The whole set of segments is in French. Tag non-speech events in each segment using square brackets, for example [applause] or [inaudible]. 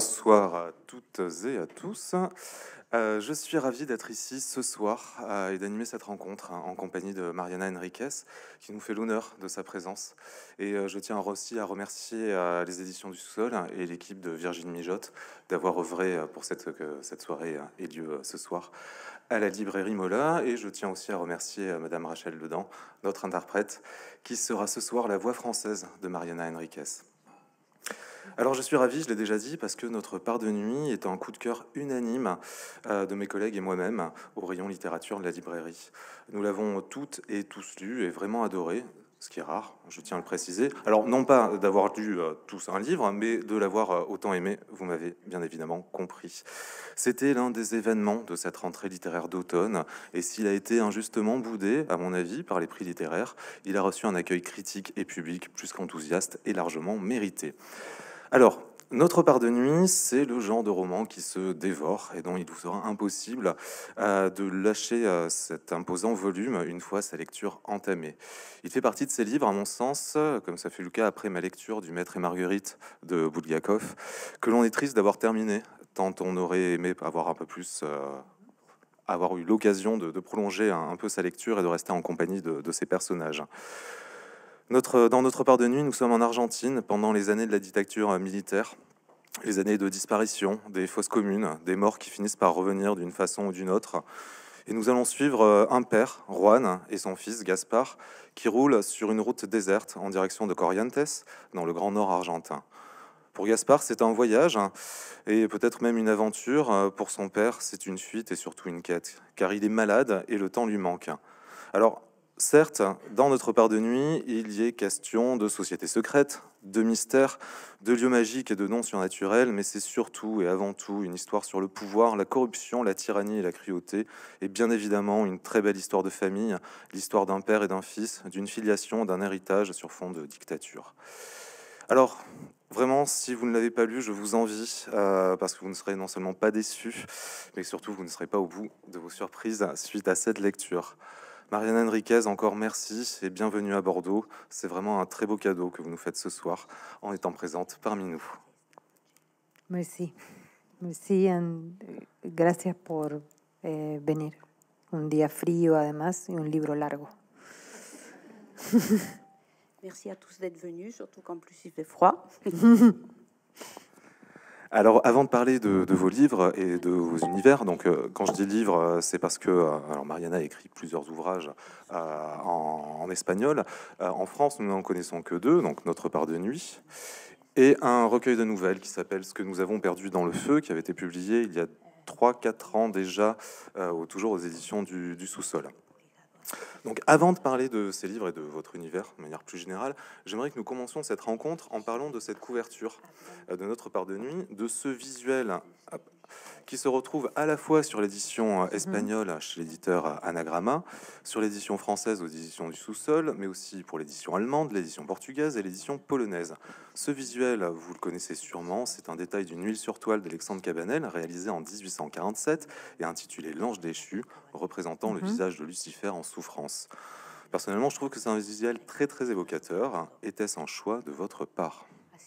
Bonsoir à toutes et à tous. Euh, je suis ravi d'être ici ce soir euh, et d'animer cette rencontre hein, en compagnie de Mariana Henriquez, qui nous fait l'honneur de sa présence. Et euh, je tiens aussi à remercier les éditions du sous Sol hein, et l'équipe de Virginie Mijotte d'avoir œuvré pour cette, que cette soirée ait lieu ce soir à la librairie Mola. Et je tiens aussi à remercier Madame Rachel Ledan, notre interprète, qui sera ce soir la voix française de Mariana Henriquez. Alors je suis ravi, je l'ai déjà dit, parce que notre part de nuit est un coup de cœur unanime euh, de mes collègues et moi-même au rayon littérature de la librairie. Nous l'avons toutes et tous lu et vraiment adoré. Ce qui est rare, je tiens à le préciser. Alors, non pas d'avoir lu euh, tous un livre, mais de l'avoir euh, autant aimé, vous m'avez bien évidemment compris. C'était l'un des événements de cette rentrée littéraire d'automne, et s'il a été injustement boudé, à mon avis, par les prix littéraires, il a reçu un accueil critique et public plus qu'enthousiaste et largement mérité. Alors, notre part de nuit, c'est le genre de roman qui se dévore et dont il vous sera impossible euh, de lâcher euh, cet imposant volume une fois sa lecture entamée. Il fait partie de ces livres, à mon sens, comme ça fait le cas après ma lecture du Maître et Marguerite de Bulgakov, que l'on est triste d'avoir terminé, tant on aurait aimé avoir un peu plus. Euh, avoir eu l'occasion de, prolonger un, peu sa lecture et de rester en compagnie de, de ses personnages. Euh, dans notre part de nuit, nous sommes en Argentine pendant les années de la dictature euh, militaire, les années de disparition, des fosses communes, des morts qui finissent par revenir d'une façon ou d'une autre. Et nous allons suivre euh, un père, Juan, et son fils, Gaspar, qui roule sur une route déserte en direction de Corrientes, dans le grand nord argentin. Pour Gaspar, c'est un voyage hein, et peut-être même une aventure. Pour son père, c'est une fuite et surtout une quête, car il est malade et le temps lui manque. Alors, Certes, dans notre part de nuit, il y est question de sociétés secrètes, de mystères, de lieux magiques et de noms surnaturels, mais c'est surtout et avant tout une histoire sur le pouvoir, la corruption, la tyrannie et la cruauté, et bien évidemment une très belle histoire de famille, l'histoire d'un père et d'un fils, d'une filiation, d'un héritage sur fond de dictature. Alors, Vraiment, si vous ne l'avez pas lu, je vous envie, euh, parce que vous ne serez non seulement pas déçus, mais surtout vous ne serez pas au bout de vos surprises suite à cette lecture. Marianne Enriquez, encore merci et bienvenue à Bordeaux. C'est vraiment un très beau cadeau que vous nous faites ce soir en étant présente parmi nous. Merci. Merci and gracias por eh, venir. Un día frío además y un libro largo. [laughs] Merci à tous d'être venus, surtout qu'en plus il fait froid. [laughs] Alors, avant de parler de, vos livres et de vos univers, donc euh, quand je dis livres, euh, c'est parce que euh, alors Mariana a écrit plusieurs ouvrages en, espagnol. en France, nous n'en connaissons que deux, donc Notre part de nuit et un recueil de nouvelles qui s'appelle Ce que nous avons perdu dans le feu, qui avait été publié il y a 3-4 ans déjà, toujours aux éditions du sous-sol. Donc avant de parler de ces livres et de votre univers de manière plus générale, j'aimerais que nous commencions cette rencontre en parlant de cette couverture euh, de notre part de nuit, de ce visuel qui se retrouve à la fois sur l'édition euh, mhm. espagnole chez l'éditeur euh, Anagramma, sur l'édition française aux éditions du sous-sol, mais aussi pour l'édition allemande, l'édition portugaise et l'édition polonaise. Ce visuel, vous le connaissez sûrement, c'est un détail d'une huile sur toile d'Alexandre Cabanel réalisée en 1847 et intitulée L'ange déchu, représentant le mhm. visage de Lucifer en souffrance. Personnellement, je trouve que c'est un visuel très très évocateur. Était-ce un choix de votre part ah,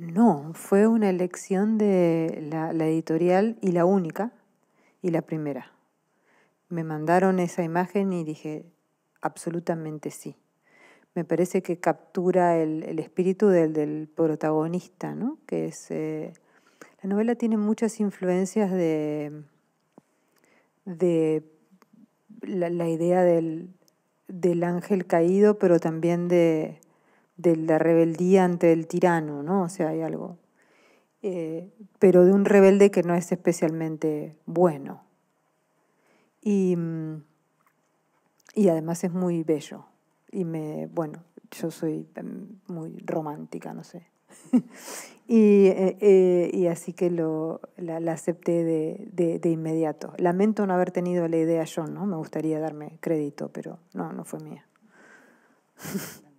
No, fue una elección de la, editorial y la única y la primera. Me mandaron esa imagen y dije, absolutamente sí. Me parece que captura el, espíritu del, protagonista, ¿no? Que es, eh, la novela tiene muchas influencias de, de la, idea del ángel caído, pero también de de la rebeldía ante el tirano, ¿no? O sea, hay algo. Eh, pero de un rebelde que no es especialmente bueno. Y, mm, además es muy bello. Y me, bueno, yo soy em, muy romántica, no sé. [laughs] Eh, eh, y, así que lo, la, acepté de, de, inmediato. Lamento no haber tenido la idea yo, ¿no? Me gustaría darme crédito, pero no, no fue mía. [laughs]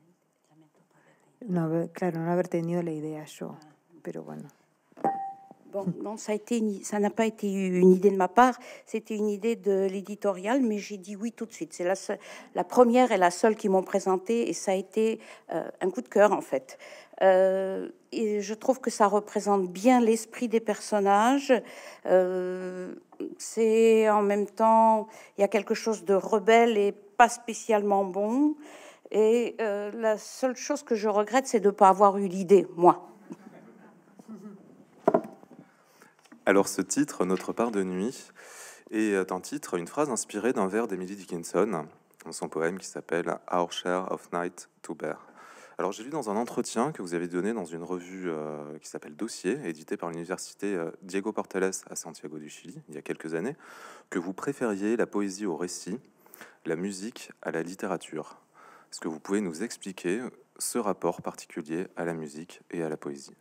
Non, ah. Bon, non, ça n'a pas été une idée de ma part, c'était une idée de l'éditorial, mais j'ai dit oui tout de suite. C'est la, la première et la seule qui m'ont présenté, et ça a été euh, un coup de cœur en fait. Euh, et je trouve que ça représente bien l'esprit des personnages. Euh, c'est en même temps, il y a quelque chose de rebelle et pas spécialement bon. Et euh, la seule chose que je regrette, c'est de ne pas avoir eu l'idée, moi. Alors ce titre, Notre part de nuit, est euh, un titre une phrase inspirée d'un vers d'Emily Dickinson, dans son poème qui s'appelle Our Share of Night to Bear. Alors j'ai lu dans un entretien que vous avez donné dans une revue euh, qui s'appelle Dossier, éditée par l'université Diego Portales à Santiago du Chili il y a quelques années, que vous préfériez la poésie au récit, la musique à la littérature. es que vous pouvez nous expliquer euh, ce rapport particulier à la musique y a la poesía?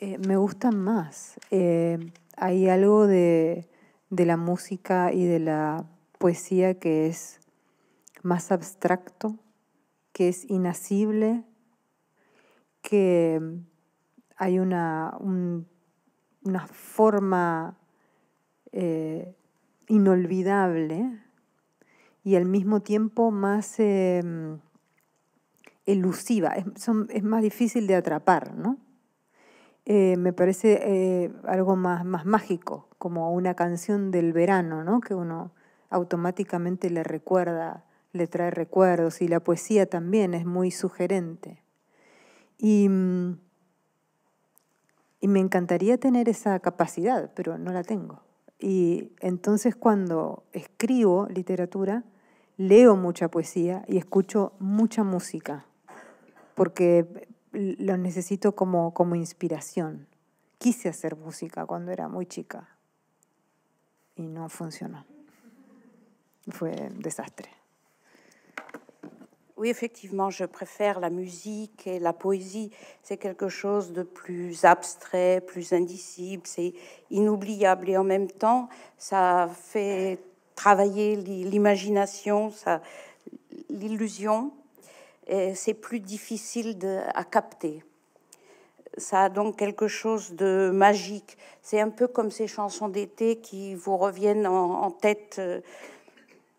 Eh, me gusta más. Eh, hay algo de, la música y de la poesía que es más abstracto, que es inasible, que mm, hay una, una forma eh, inolvidable y al mismo tiempo más mm, elusiva, es, más difícil de atrapar, ¿no? Eh, me parece eh, algo más, mágico, como una canción del verano, ¿no? Que uno automáticamente le recuerda, le trae recuerdos y la poesía también es muy sugerente. y mm, me encantaría tener esa capacidad, pero no la tengo. Y entonces cuando escribo literatura, leo mucha poesía y escucho mucha música. que lo necesito como, como inspiración. Quise hacer música cuando era muy chica y no funcionó. Fue un désastre. Oui, effectivement, je préfère la musique et la poésie. C'est quelque chose de plus abstrait, plus indicible, c'est inoubliable. Et en même temps, ça fait travailler l'imagination, ça, l'illusion c'est plus difficile à capter. Ça a donc quelque chose de magique. C'est un peu comme ces chansons d'été qui vous reviennent en, tête, euh,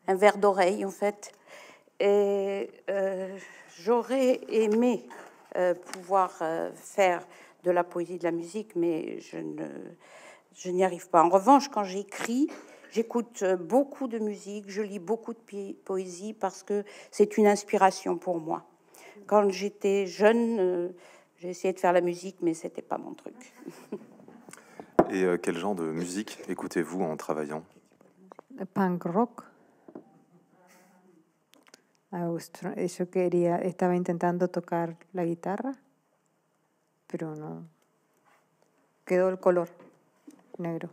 un verre d'oreille en fait. Euh, j'aurais aimé euh, pouvoir faire de la poésie de la musique, mais je n'y arrive pas. En revanche, quand j'écris, J'écoute euh, beaucoup de musique, je lis beaucoup de poésie parce que c'est une inspiration pour moi. Quand j'étais jeune, euh, j'ai essayé de faire la musique, mais c'était pas mon truc. [laughs] Et euh, quel genre de musique écoutez-vous en travaillant Le Punk rock. Ah, eso quería, estaba intentando tocar la guitarra, pero no. Quedó el color negro.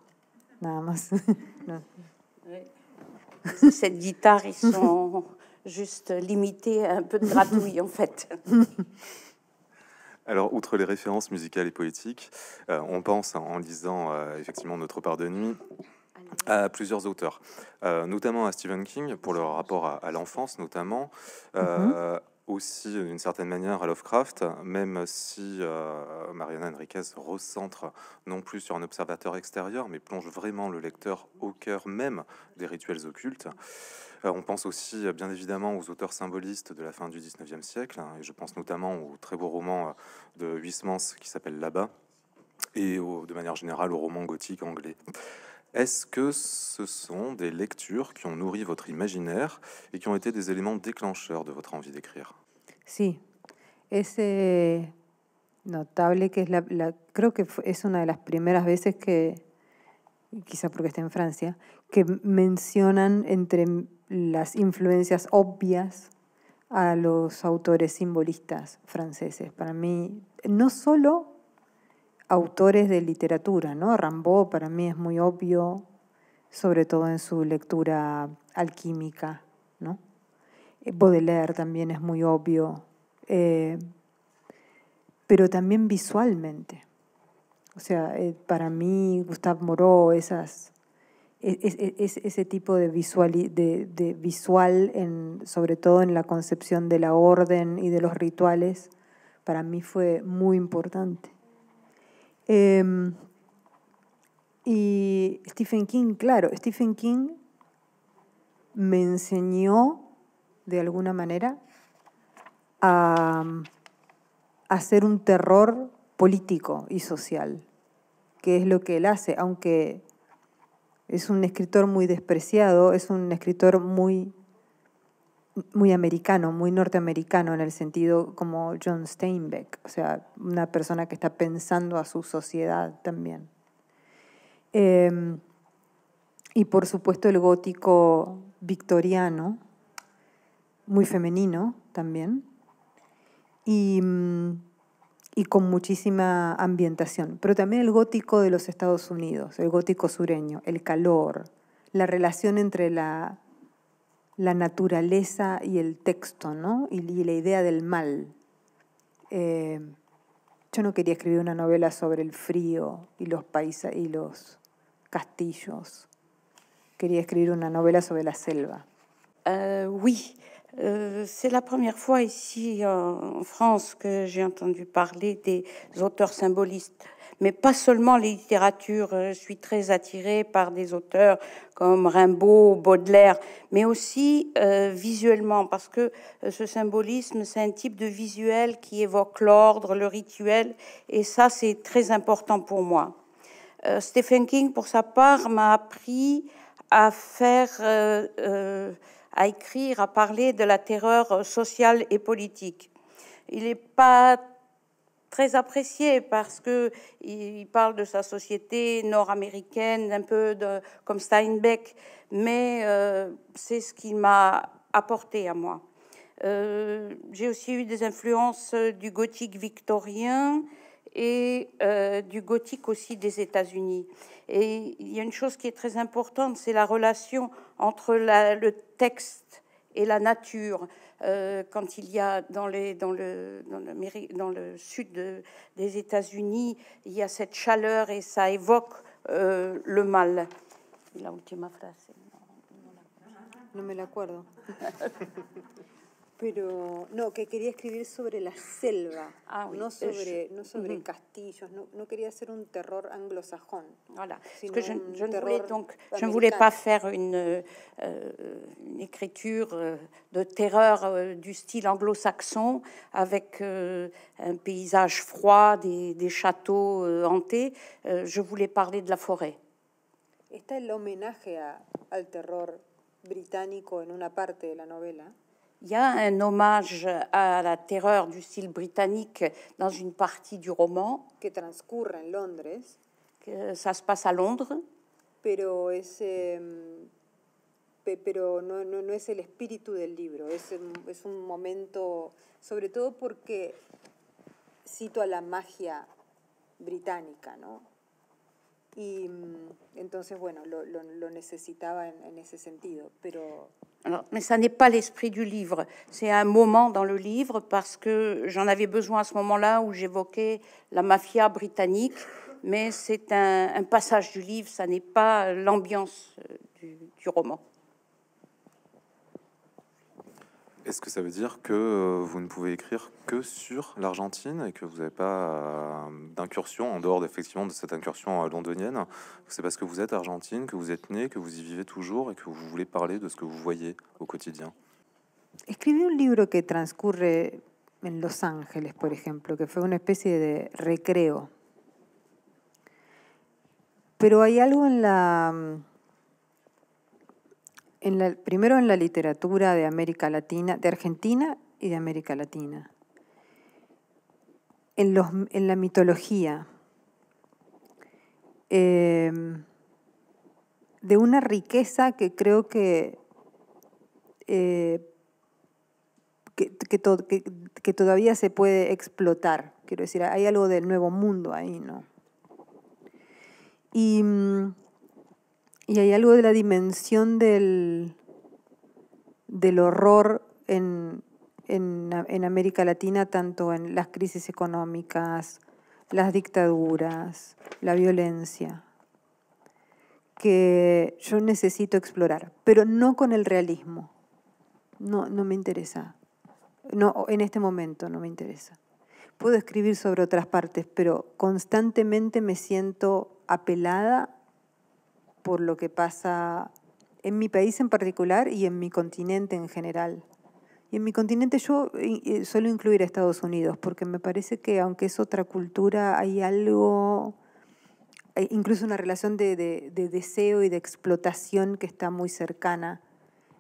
[laughs] Cette guitare, ils sont [laughs] juste limités un peu de gratouille en fait. [laughs] Alors, outre les références musicales et poétiques, euh, on pense, hein, en lisant euh, effectivement Notre part de nuit, à plusieurs auteurs, euh, notamment à Stephen King pour leur rapport à, l'enfance, notamment. Mm-hmm aussi euh, d'une certaine manière à Lovecraft, même si Marianne euh, Mariana Enriquez recentre non plus sur un observateur extérieur, mais plonge vraiment le lecteur au cœur même des rituels occultes. Euh, on pense aussi bien évidemment aux auteurs symbolistes de la fin du 19e siècle, hein, et je pense notamment au très beau roman de Huysmans qui s'appelle Là-bas, et de manière générale au roman gothique anglais. Est-ce que ce sont des lectures qui ont nourri votre imaginaire et qui ont été des éléments déclencheurs de votre envie d'écrire Si. c'est notable que la, creo que es una de las primeras veces que quizá porque está en Francia que mencionan entre las influencias obvias a los autores simbolistas franceses. Para mí, no solo autores de literatura, ¿no? Rambaud para mí es muy obvio, sobre todo en su lectura alquímica, ¿no? Eh, Baudelaire también es muy obvio, eh, pero también visualmente. O sea, eh, para mí Gustave Moreau, esas, e, e, e, es, ese tipo de, visual, visual sobre todo en la concepción de la orden y de los rituales, para mí fue muy importante. Em, y Stephen King, claro, Stephen King me enseñó de alguna manera a hacer un terror político y social, que es lo que él hace, aunque es un escritor muy despreciado, es un escritor muy muy americano, muy norteamericano en el sentido como John Steinbeck, o sea, una persona que está pensando a su sociedad también. Em, y por supuesto el gótico victoriano, muy femenino también, y con muchísima ambientación, pero también el gótico de los Estados Unidos, el gótico sureño, el calor, la relación entre la la naturaleza y el texto, ¿no? Y, la idea del mal. Eh, yo no quería escribir una novela sobre el frío y los países y los castillos. Quería escribir una novela sobre la selva. Sí, eh, oui, eh, c'est la première fois ici en France que j'ai entendu parler des auteurs symbolistes. mais pas seulement les littératures. Euh, je suis très attirée par des auteurs comme Rimbaud, Baudelaire, mais aussi euh, visuellement, parce que euh, ce symbolisme, c'est un type de visuel qui évoque l'ordre, le rituel, et ça, c'est très important pour moi. Stephen King, pour sa part, m'a appris à faire... à écrire, à parler de la terreur sociale et politique. Il n'est pas très apprécié parce que il parle de sa société nord-américaine, un peu de, comme Steinbeck, mais euh, c'est ce qu'il m'a apporté à moi. Euh, j'ai aussi eu des influences du gothique victorien et euh, du gothique aussi des États-Unis. Et il y a une chose qui est très importante, c'est la relation entre le texte et la nature. Euh, quand il y a dans, les, dans, le, dans, dans le sud des États-Unis, il y a cette chaleur et ça évoque euh, le mal. La ultima frase. No me la acuerdo. [laughs] Pero no, que quería escribir sobre la selva, ah, oui. no eh, sobre, je... no sobre mm -hmm. castillos, no, no, quería hacer un terror anglosajón. Voilà, parce que je, je ne voulais donc, je ne voulais pas faire une, euh, une écriture euh, de terreur euh, du style anglo-saxon avec euh, un paysage froid, des, des châteaux euh, hantés. Euh, je voulais parler de la forêt. Está el homenaje a, al terror británico en una parte de la novela. Il y a un hommage à la terreur du style britannique dans une partie du roman. Que transcurre en Londres. Que ça se passe à Londres. mais es, pero no, no, no es el espíritu un moment, sobre parce que, cito la magia britannique, ¿no? Mm, et donc lo, lo, en, en, mais ça n'est pas l'esprit du livre, c'est un moment dans le livre parce que j'en avais besoin à ce moment-là où j'évoquais la mafia britannique, mais c'est un, passage du livre, ça n'est pas l'ambiance euh, du roman. Est-ce que ça veut dire que euh, vous ne pouvez écrire que sur l'Argentine et que vous n'avez pas euh, d'incursion en dehors effectivement de cette incursion euh, londonienne C'est parce que vous êtes argentine, que vous êtes né, que vous y vivez toujours et que vous voulez parler de ce que vous voyez au quotidien. écrivez un livre qui transcurre en Los Angeles, par exemple, que fait une espèce de recreo. Pero hay algo en la mm, primero en la literatura de América Latina, de Argentina y de América Latina, en, la mitología, em, de una riqueza que creo eh, que, que todavía se puede explotar. Quiero decir, hay algo del nuevo mundo ahí, ¿no? Y mm, y hay algo de la dimensión del, del horror en, América Latina, tanto en las crisis económicas, las dictaduras, la violencia, que yo necesito explorar, pero no con el realismo. No, no me interesa. No, en este momento no me interesa. Puedo escribir sobre otras partes, pero constantemente me siento apelada por lo que pasa en mi país en particular y en mi continente en general. Y en mi continente yo eh, eh, suelo incluir a Estados Unidos, porque me parece que aunque es otra cultura, hay algo, eh, incluso una relación de, de deseo y de explotación que está muy cercana.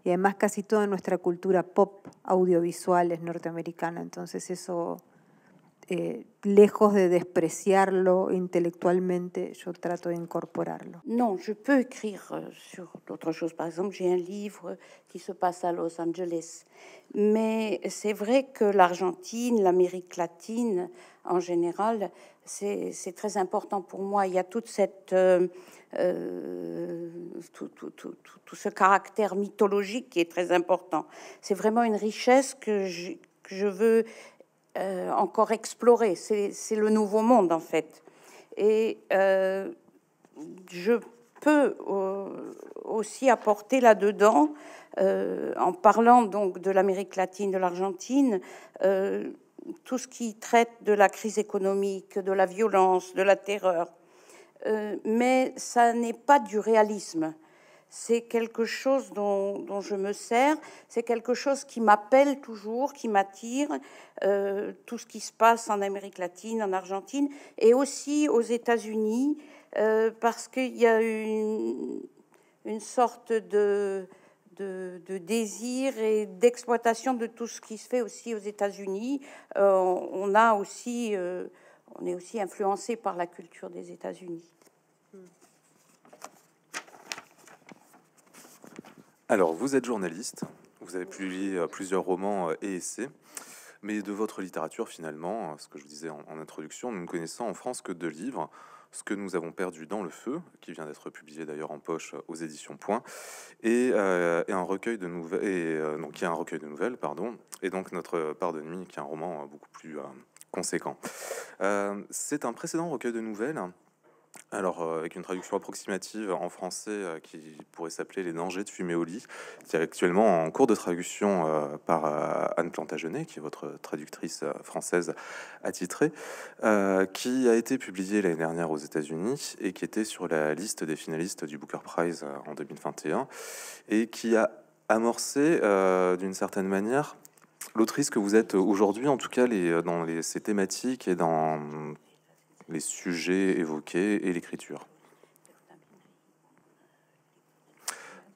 Y además casi toda nuestra cultura pop audiovisual es norteamericana, entonces eso eh, lejos de despreciarlo intellectuellement, yo trato de Non, je peux écrire euh, sur d'autres choses. Par exemple, j'ai un livre qui se passe à Los Angeles. Mais c'est vrai que l'Argentine, l'Amérique latine en général, c'est très important pour moi. Il y a euh, euh, tout, ce caractère mythologique qui est très important. C'est vraiment une richesse que je, que je veux euh, encore explorer, C'est le nouveau monde, en fait. Et euh, je peux euh, aussi apporter là-dedans, en parlant donc de l'Amérique latine, de l'Argentine, tout ce qui traite de la crise économique, de la violence, de la terreur. mais ça n'est pas du réalisme c'est quelque chose dont, je me sers, c'est quelque chose qui m'appelle toujours, qui m'attire, euh, tout ce qui se passe en Amérique latine, en Argentine, et aussi aux États-Unis, euh, parce qu'il y a une, sorte de, de, désir et d'exploitation de tout ce qui se fait aussi aux États-Unis. Euh, on a aussi, on est aussi influencé par la culture des États-Unis. Hmm. Alors, vous êtes journaliste, vous avez publié euh, plusieurs romans euh, et essais, mais de votre littérature, finalement, euh, ce que je disais en, introduction, nous ne connaissons en France que deux livres. Ce que nous avons perdu dans le feu, qui vient d'être publié d'ailleurs en poche aux éditions Point, et, un recueil de nouvelles, et, donc un recueil de nouvelles, pardon, et donc notre part de nuit, qui est un roman beaucoup plus conséquent. c'est un précédent recueil de nouvelles alors, euh, avec une traduction approximative en français euh, qui pourrait s'appeler Les dangers de fumer au lit, qui est actuellement en cours de traduction euh, par Anne Plantagenet, qui est votre traductrice française attitrée, qui a été publiée l'année dernière aux États-Unis et qui était sur la liste des finalistes du Booker Prize en 2021 et qui a amorcé d'une certaine manière l'autrice que vous êtes aujourd'hui, en tout cas les, dans ces thématiques et dans les sujets évoqués et l'écriture.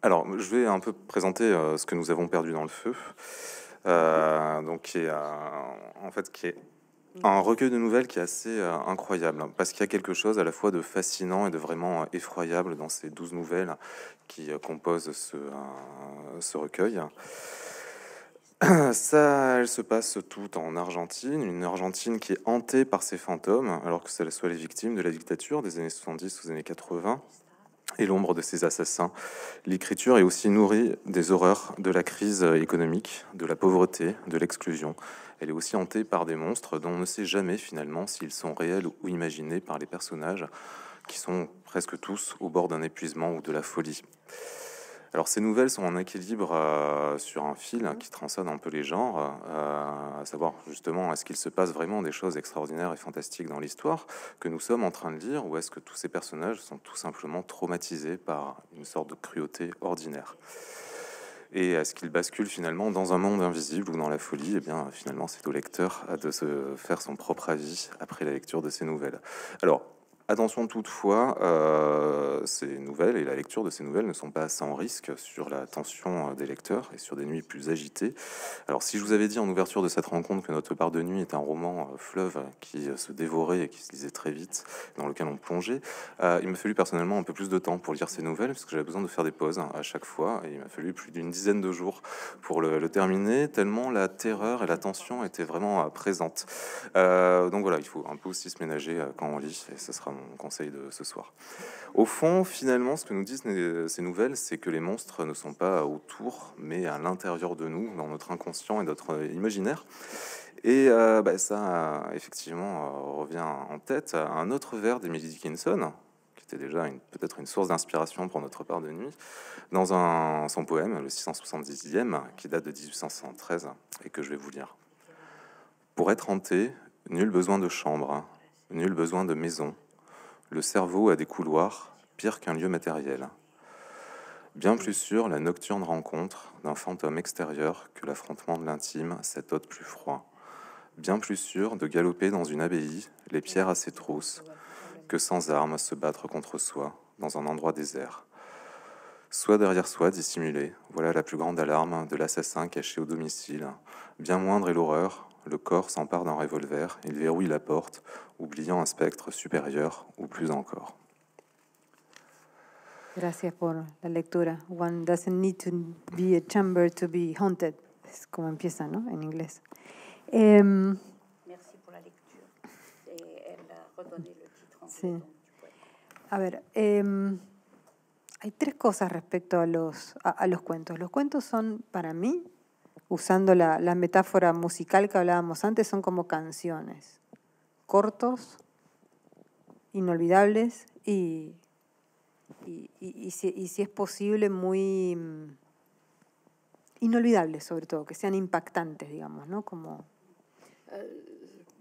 Alors, je vais un peu présenter euh, ce que nous avons perdu dans le feu, euh, donc qui est euh, en fait qui est un recueil de nouvelles qui est assez incroyable, hein, parce qu'il y a quelque chose à la fois de fascinant et de vraiment effroyable dans ces douze nouvelles qui composent ce recueil. [clears throat] Ça, elle se passe tout en Argentine, une Argentine qui est hantée par ses fantômes, alors que ce soit les victimes de la dictature des années 70 aux années 80 et l'ombre de ses assassins. L'écriture est aussi nourrie des horreurs de la crise économique, de la pauvreté, de l'exclusion. Elle est aussi hantée par des monstres dont on ne sait jamais finalement s'ils sont réels ou imaginés par les personnages, qui sont presque tous au bord d'un épuisement ou de la folie. Alors ces nouvelles sont en équilibre euh, sur un fil mhm. qui transcende un peu les genres, euh, à savoir justement est-ce qu'il se passe vraiment des choses extraordinaires et fantastiques dans l'histoire que nous sommes en train de lire ou est-ce que tous ces personnages sont tout simplement traumatisés par une sorte de cruauté ordinaire et est-ce qu'il bascule finalement dans un monde invisible ou dans la folie Eh bien, finalement, c'est au lecteur de se faire son propre avis après la lecture de ces nouvelles. Alors, Attention toutefois, euh, ces nouvelles et la lecture de ces nouvelles ne sont pas sans risque sur la tension euh, des lecteurs et sur des nuits plus agitées. Alors si je vous avais dit en ouverture de cette rencontre que Notre part de nuit est un roman euh, fleuve qui se dévorait et qui se lisait très vite, dans lequel on plongeait, il m'a fallu personnellement un peu plus de temps pour lire ces nouvelles, parce que j'avais besoin de faire des pauses hein, à chaque fois, et il m'a fallu plus d'une dizaine de jours pour le, le, terminer, tellement la terreur et la tension étaient vraiment présentes. donc voilà, il faut un peu aussi se ménager quand on lit, et ce sera mon conseil de ce soir. Au fond, finalement, ce que nous disent ces nouvelles, c'est que les monstres ne sont pas autour, mais à l'intérieur de nous, dans notre inconscient et notre euh, imaginaire. Et euh, bah, ça, euh, effectivement, revient en tête à un autre vers d'Emily Dickinson, qui était déjà peut-être une source d'inspiration pour notre part de nuit, dans un, son poème, le 670e, qui date de 1813 et que je vais vous lire. Pour être hanté, nul besoin de chambre, nul besoin de maison, le cerveau a des couloirs, pire qu'un lieu matériel. Bien plus sûr la nocturne rencontre d'un fantôme extérieur que l'affrontement de l'intime, cet hôte plus froid. Bien plus sûr de galoper dans une abbaye, les pierres à ses trousses, que sans armes se battre contre soi, dans un endroit désert. Soit derrière soi, dissimulé, voilà la plus grande alarme de l'assassin caché au domicile. Bien moindre est l'horreur, le corps s'empare d'un revolver, il verrouille la porte, oubliant un spectre supérieur ou plus encore. Gracias por la lectura. One doesn't need to be a chamber to be haunted. Es como empieza, ¿no? En inglés. Merci pour la lecture. Et elle a redonné le titre en sí. a ver, eh, hay tres cosas respecto a los, a los cuentos. Los cuentos son, para mí, usando la, metáfora musical que hablábamos antes, son como canciones, cortos, inolvidables y, y, si, es posible muy mm, inolvidables sobre todo, que sean impactantes, digamos, ¿no? Como... Eh,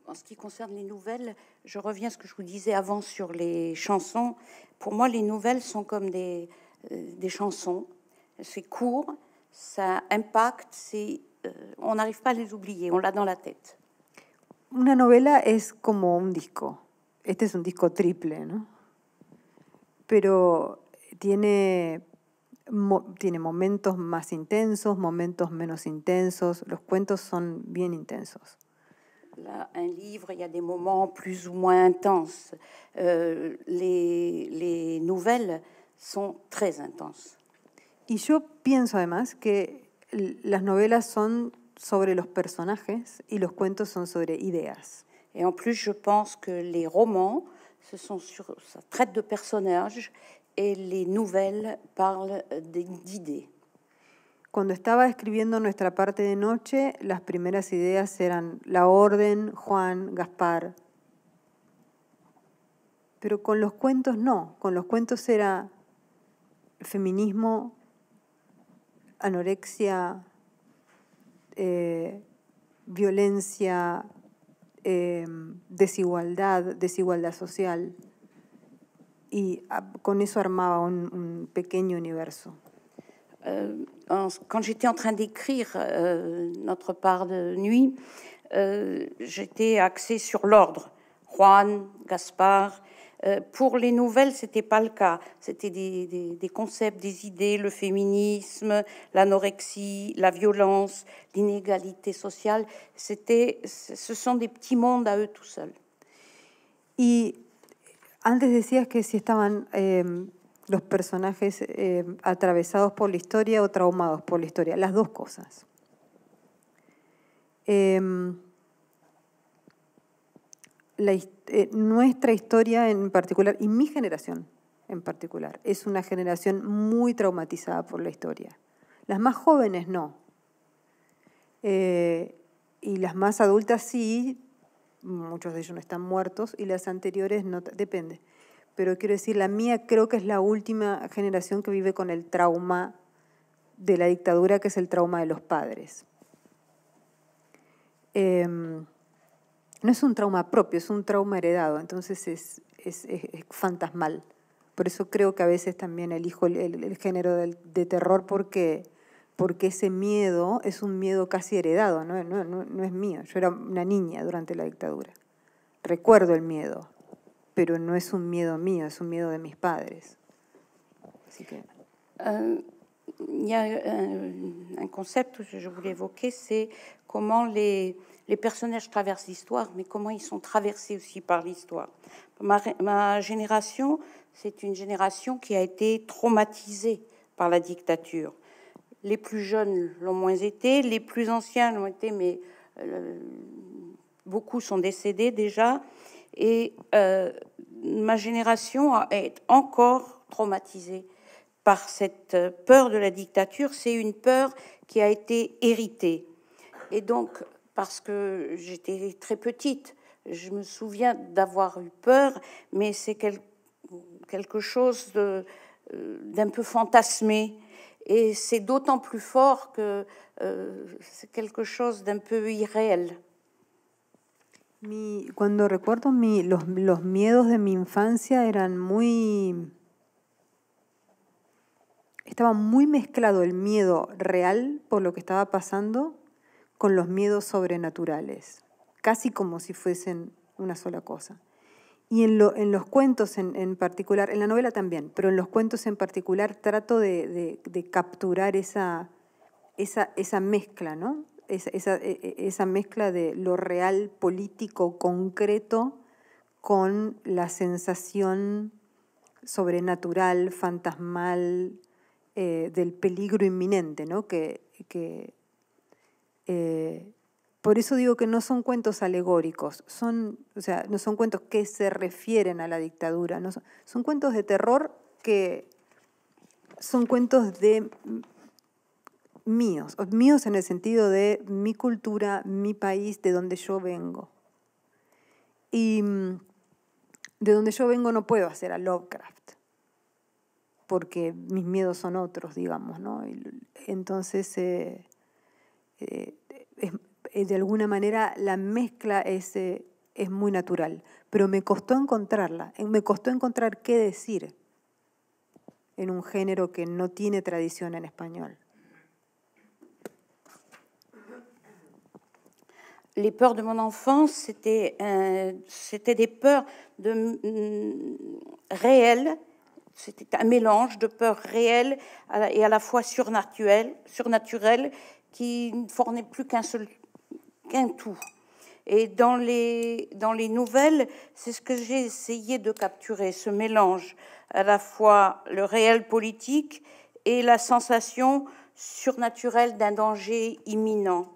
en ce qui concerne les nouvelles, je reviens à ce que je vous disais avant sur les chansons. Pour moi, les nouvelles sont comme des, euh, des chansons. C'est court, ça impacte, si euh, on n'arrive pas à les oublier, on l'a dans la tête. Une novela est comme un disco. Este un disco triple, ¿no? Pero tiene, tiene momentos más intensos, momentos menos intensos. Los cuentos sont bien intensos. un livre, il y a des moments plus ou moins intenses. Euh, les nouvelles sont très intenses. y yo pienso además que las novelas son sobre los personajes y los cuentos son sobre ideas. Y, en plus, yo pienso que los romans, se sont sur, personajes traite de novelas hablan de ideas. Cuando estaba escribiendo nuestra parte de noche, las primeras ideas eran la orden, Juan, Gaspar. Pero con los cuentos no, con los cuentos era feminismo, anorexia, eh, violencia, eh, desigualdad, desigualdad social. Y ah, con eso armaba un, un pequeño universo. Euh, quand j'étais en train d'écrire euh, notre part de nuit, euh, j'étais axée sur l'ordre. Juan, Gaspard, euh, pour les nouvelles, c'était pas le cas. C'était des, concepts, des idées, le féminisme, l'anorexie, la violence, l'inégalité sociale. C'était, ce sont des petits mondes à eux tout seuls. Et, antes decías que si estaban los personajes eh, atravesados por la historia o traumados por la historia, las dos cosas. Eh, nuestra historia en particular y mi generación en particular es una generación muy traumatizada por la historia. Las más jóvenes no. Eh, y las más adultas sí, muchos de ellos no están muertos y las anteriores no, depende. Pero quiero decir, la mía creo que es la última generación que vive con el trauma de la dictadura, que es el trauma de los padres. Em, no es un trauma propio, es un trauma heredado, entonces es, es, fantasmal. Por eso creo que a veces también elijo el, género de terror porque, porque ese miedo es un miedo casi heredado, ¿no? es mío. Yo era una niña durante la dictadura. Recuerdo el miedo, pero no es un miedo mío, es un miedo de mis padres. Así que... un, ah, eh, un que yo quería evocar, es cómo les personnages traversent l'histoire, mais comment ils sont traversés aussi par l'histoire. Ma, génération, c'est une génération qui a été traumatisée par la dictature. Les plus jeunes l'ont moins été, les plus anciens l'ont été, mais euh, beaucoup sont décédés déjà. Et euh, ma génération est encore traumatisée par cette peur de la dictature. C'est une peur qui a été héritée. Et donc, parce que j'étais très petite. Je me souviens d'avoir eu peur, mais c'est quelque chose euh, d'un peu fantasmé. Et c'est d'autant plus fort que euh, c'est quelque chose d'un peu irréel. Mi, cuando recuerdo mi, los miedos de mi infancia eran muy... Estaba muy mezclado el miedo real por lo que estaba pasando con los miedos sobrenaturales, casi como si fuesen una sola cosa. Y en, los cuentos en, particular, en la novela también, pero en los cuentos en particular trato de, capturar esa, mezcla, ¿no? E, e, esa, mezcla de lo real, político, concreto, con la sensación sobrenatural, fantasmal, eh, del peligro inminente, ¿no? que, eh, por eso digo que no son cuentos alegóricos, son, o sea, no son cuentos que se refieren a la dictadura, son, cuentos de terror que son cuentos de míos, míos en el sentido de mi cultura, mi país, de donde yo vengo. Y mm, de donde yo vengo no puedo hacer a Lovecraft, porque mis miedos son otros, digamos, Entonces, eh, eh, eh, de alguna manera la mezcla es, eh, es muy natural, pero me costó encontrarla, me costó encontrar qué decir en un género que no tiene tradición en español les peurs de mon enfance, c'était euh, des peurs de, mm, C'était un mélange de peurs réelles et à la fois surnaturelles, surnaturelles qui ne fournait plus qu'un seul, qu'un tout. Et dans les, dans les nouvelles, c'est ce que j'ai essayé de capturer, ce mélange, à la fois le réel politique et la sensation surnaturelle d'un danger imminent.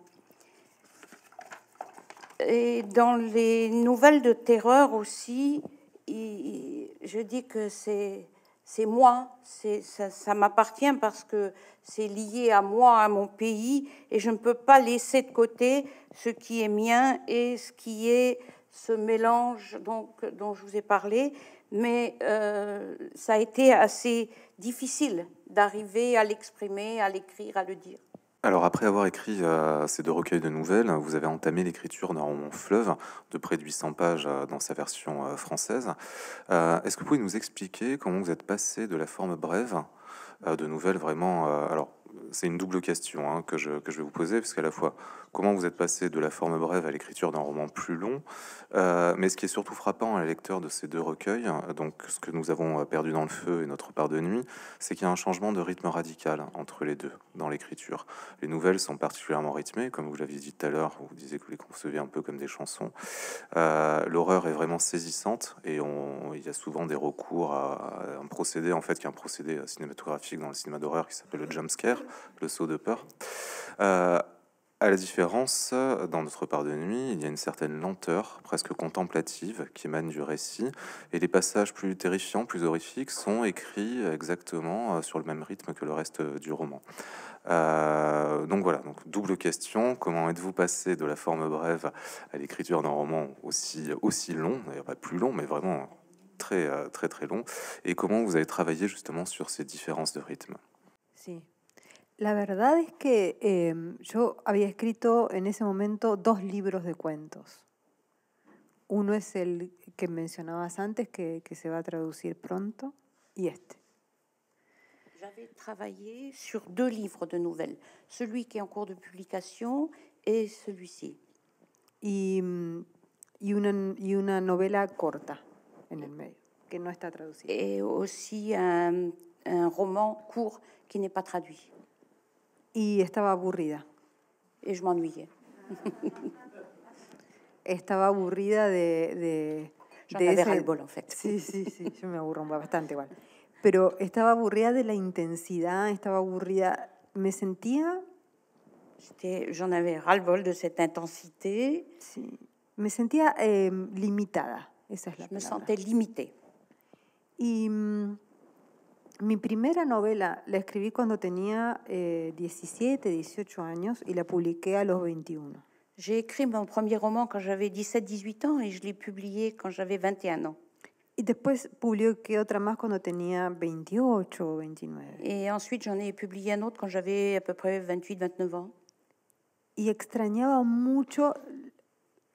Et dans les nouvelles de terreur aussi, je dis que c'est c'est moi, ça, m'appartient parce que c'est lié à moi, à mon pays, et je ne peux pas laisser de côté ce qui est mien et ce qui est ce mélange dont je vous ai parlé. Mais euh, ça a été assez difficile d'arriver à l'exprimer, à l'écrire, à le dire. Alors après avoir écrit euh, ces deux recueils de nouvelles, vous avez entamé l'écriture d'un roman Fleuve de près de 800 pages euh, dans sa version euh, française. Est-ce que vous pouvez nous expliquer comment vous êtes passé de la forme brève de nouvelles vraiment alors c'est une double question hein, que, je, que, je, vais vous poser, parce qu'à la fois, comment vous êtes passé de la forme brève à l'écriture d'un roman plus long, euh, mais ce qui est surtout frappant à la lecteur de ces deux recueils, hein, donc ce que nous avons euh, perdu dans le feu et notre part de nuit, c'est qu'il y a un changement de rythme radical hein, entre les deux dans l'écriture. Les nouvelles sont particulièrement rythmées, comme vous l'aviez dit tout à l'heure, vous disiez que vous les concevez un peu comme des chansons. Euh, l'horreur est vraiment saisissante et il y a souvent des recours à, un procédé en fait qui est un procédé cinématographique dans le cinéma d'horreur qui s'appelle le jumpscare [laughs] le saut de peur. Euh, à la différence, dans notre part de nuit, il y a une certaine lenteur, presque contemplative, qui émane du récit, et les passages plus terrifiants, plus horrifiques, sont écrits exactement euh, sur le même rythme que le reste du roman. Euh, donc voilà, double question comment êtes-vous passé de la forme brève à l'écriture d'un roman aussi aussi long, pas plus long, mais vraiment très très très long, et comment vous avez travaillé justement sur ces différences de rythme La verdad es que em, yo había escrito en ese momento dos libros de cuentos. Uno es el que mencionabas antes, que, se va a traducir pronto, y este. J'avais travaillé sur dos libros de nouvelles, celui que est en cours de publicación et celui-ci. Y, mm, y, una, y una novela corta en el medio, que no está traducida. Y también un, un roman court qui n'est pas traduit y estaba aburrida. Y yo m'ennuyais. [laughs] estaba aburrida de... de, de al Sí, sí, sí, yo me aburro bastante igual. [laughs] Pero estaba aburrida de la intensidad, estaba aburrida... Me sentía... J'en avais ras de cette intensité. Sí. Me sentía eh, limitada, esa es la palabra. Me sentais limitée. Y mm, mi primera novela la escribí cuando tenía 17, eh, 18 años y la publiqué a los 21. J'ai écrit mon premier roman quand j'avais 17-18 ans et je l'ai publié quand j'avais 21 ans. Y después publiqué otra más cuando tenía 28 o 29. Et ensuite j'en ai publié un autre quand j'avais à peu près 28-29 ans. Y extrañaba mucho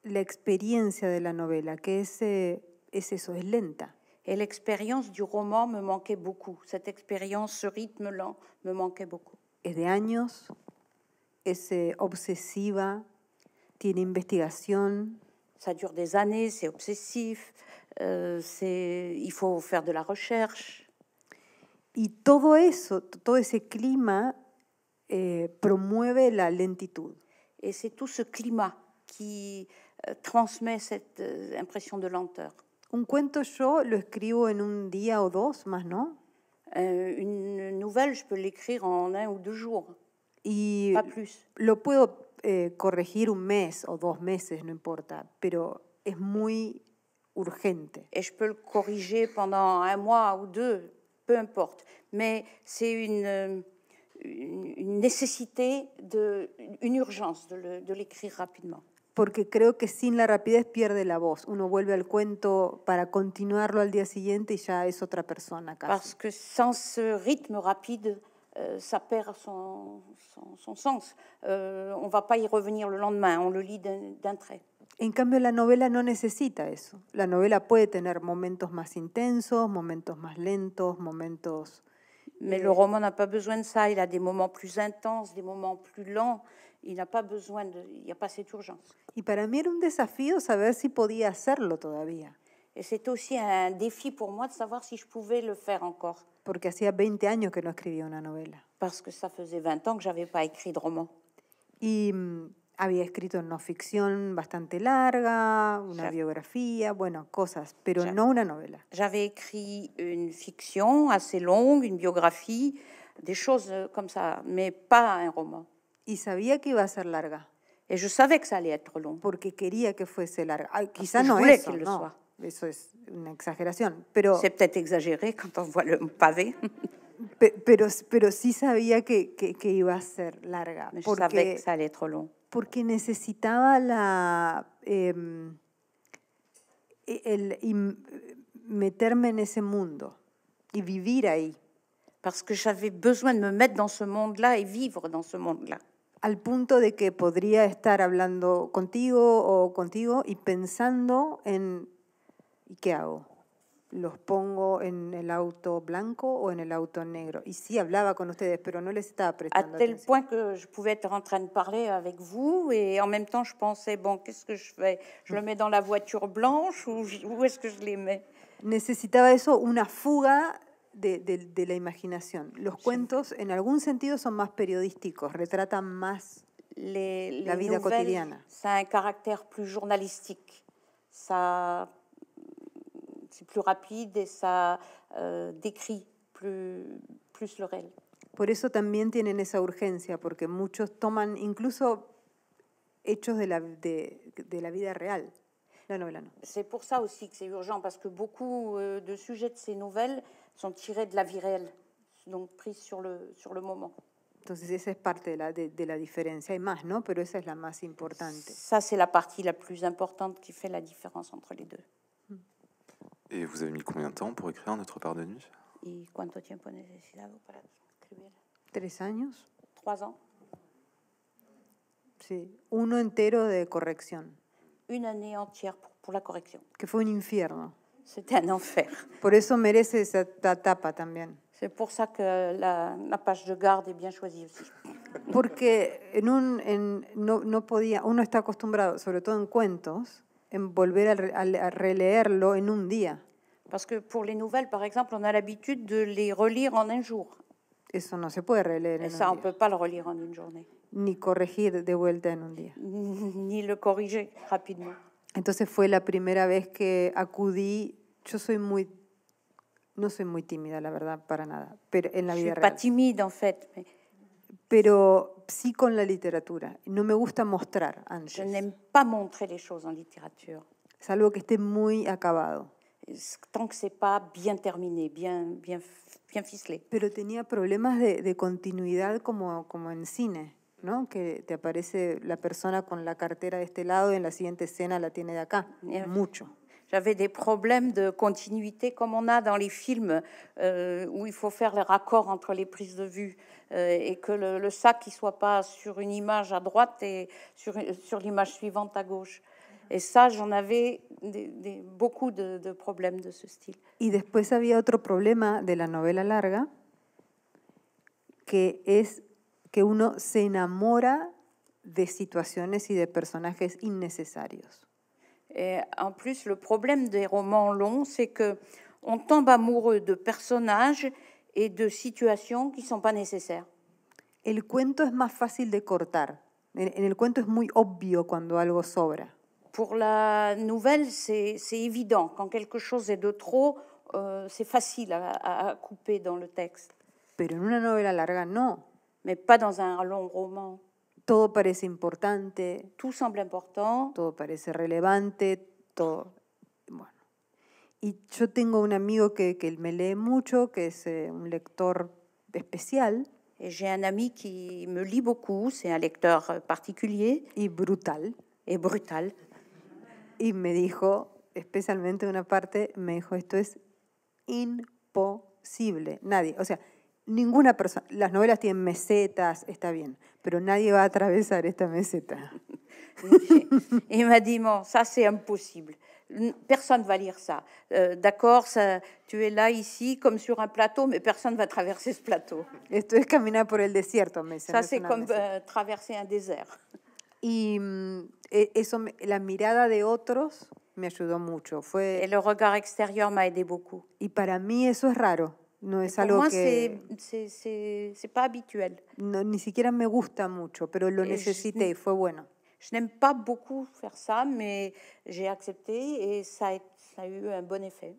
la experiencia de la novela, que es, eh, es eso, es lenta. Et l'expérience du roman me manquait beaucoup. Cette expérience, ce rythme lent me manquait beaucoup. Et de años, es eh, obsesiva, tiene investigación. Ça dure des années, c'est obsessif, euh, c'est, il faut faire de la recherche. Et tout eso, climat ese clima eh, promueve la lentitude. Et c'est tout ce climat qui euh, transmet cette euh, impression de lenteur. Un cuento yo lo escribo en un día ou deux, más, non? Euh, une nouvelle, je peux l'écrire en un ou deux jours. Y pas plus. Lo puedo eh, corregir un mes o dos meses, no importa, pero muy urgente. Et je peux le corriger pendant un mois ou deux, peu importe. Mais c'est une, euh, une, une, nécessité, de, une urgence de l'écrire rapidement. porque creo que sin la rapidez pierde la voz. Uno vuelve al cuento para continuarlo al día siguiente y ya es otra persona casi. Parce que sans ce rythme rapide, euh, ça perd son, son, son sens. Euh, on va pas y revenir le lendemain, on le lit d'un trait. En cambio, la novela no necesita eso. La novela puede tener momentos más intensos, momentos más lentos, momentos Mais le roman n'a pas besoin de ça. Il a des moments plus intenses, des moments plus lents. Il n'a pas besoin de. Il n'y a pas cette urgence. Et Et c'est aussi un défi pour moi de savoir si je pouvais le faire encore. 20 que Parce que ça faisait 20 ans que je n'avais pas écrit de roman. Et... había escrito no ficción bastante larga, una biografía, bueno, cosas, pero no una novela. J'avais écrit une fiction assez longue, une biographie, des choses euh, comme ça, mais pas un roman. Y sabía que iba a ser larga. Et je savais que ça allait être long. Porque quería que fuese larga. Ay, ah, quizá no es que no. Eso es una exageración, pero C'est peut-être exagéré quand on voit le pavé. pero, pero, sí sabía que, que, iba a ser larga. Mais porque... que ça allait porque necesitaba la, em, e, meterme en ese mundo y vivir ahí. Parce que j'avais besoin de me mettre dans ce monde-là et vivre dans ce monde-là. Al punto de que podría estar hablando contigo o contigo y pensando en ¿y qué hago? los pongo en el auto blanco o en el auto negro. Y sí, hablaba con ustedes, pero no les estaba prestando a tel point que je pouvais être en train de parler avec vous et en même temps je pensais bon, qu'est-ce que je fais Je le mets dans la voiture blanche ou où est-ce que je les mets Necesitaba eso, una fuga de, de- de la imaginación. Los cuentos, en algún sentido, son más periodísticos, retratan más. La vida cotidiana. C'est Ça a un caractère plus journalistique. Ça c'est plus rapide et ça euh, décrit plus, plus le réel. Por eso también tienen esa urgencia, porque muchos toman incluso hechos de la, de, de la vida real. La novela C'est pour ça aussi que c'est urgent, parce que beaucoup euh, de sujets de ces nouvelles sont tirés de la vie réelle, donc prise sur le, sur le moment. Donc c'est es parte de la, de, de la diferencia, hay más, ¿no? Pero esa es la más importante. Ça, c'est la partie la plus importante qui fait la différence entre les deux. Et vous avez mis combien de temps pour écrire Notre part de nuit Et cuánto tiempo necesitado para escribir? Tres años. Trois ans. Sí, uno entero de corrección. Une année entière pour, pour la correction. Que fue un infierno. C'était un enfer. Por eso merece esta tapa también. C'est pour ça que la, la, page de garde est bien choisie aussi. Porque en un, en, no, no podía, uno está acostumbrado, sobre todo en cuentos, en volver a, a releerlo en un día. Parce que pour les nouvelles, par exemple, on a l'habitude de les relire en un jour. Eso no se puede releer. en un on día. no se puede relire en un día. Ni corregir de vuelta en un día. [laughs] Ni le corriger rapidement. Entonces fue la primera vez que acudí. Yo soy muy, no soy muy tímida, la verdad, para nada. Pero en la vida suis real. pas timide en fait. Pero sí con la literatura. No me gusta mostrar antes. Je pas montrer les choses en littérature. Es algo que esté muy acabado. Tant que c'est pas bien terminé, bien, bien, bien Pero tenía problemas de, de continuidad como, como en cine. ¿no? Que te aparece la persona con la cartera de este lado y en la siguiente escena la tiene de acá. Eh, Mucho. J'avais des problèmes de continuité, comme on a dans les films euh, où il faut faire le raccord entre les prises de vue euh, et que le, sac ne soit pas sur une image à droite et sur, l'image suivante à gauche. Et ça, j'en avais beaucoup de, problèmes de ce style. Y después había autre problème de la novela larga, que est que uno se enamora de situaciones y de personajes innecesarios. Et en plus, le problème des romans longs, c'est que on tombe amoureux de personnages et de situations qui ne sont pas nécessaires. El cuento es más fácil de cortar. En el cuento es muy obvio cuando algo sobra. Pour la nouvelle, c'est évident. Quand quelque chose est de trop, euh, c'est facile à, couper dans le texte. Mais pas dans un long roman. Todo parece importante. Tout semble important. Todo parece relevante, todo. Bueno. Y yo tengo un amigo que, que me lee mucho, que es eh, un lector especial. J'ai un ami qui me un euh, particulier. Y brutal. Y brutal. Y me dijo, especialmente una parte, me dijo, esto es imposible. Nadie, o sea, ninguna persona, las novelas tienen mesetas, está bien, Pero nadie va a atravesar esta meseta. [laughs] il m'a dit, ça c'est impossible. Personne va lire ça. Euh, D'accord, tu es là ici comme sur un plateau, mais personne va traverser ce plateau. Esto caminar por el desierto, Ça c'est comme euh, traverser un désert. Y mm, e-, eso, la mirada de otros me ayudó mucho. Fue... Et le regard extérieur m'a aidé beaucoup. Y para mí eso es raro. No es algo pas habituel. ni me gusta mucho, pero eh, je, Je n'aime pas beaucoup faire ça, mais j'ai accepté et ça a, eu un bon effet.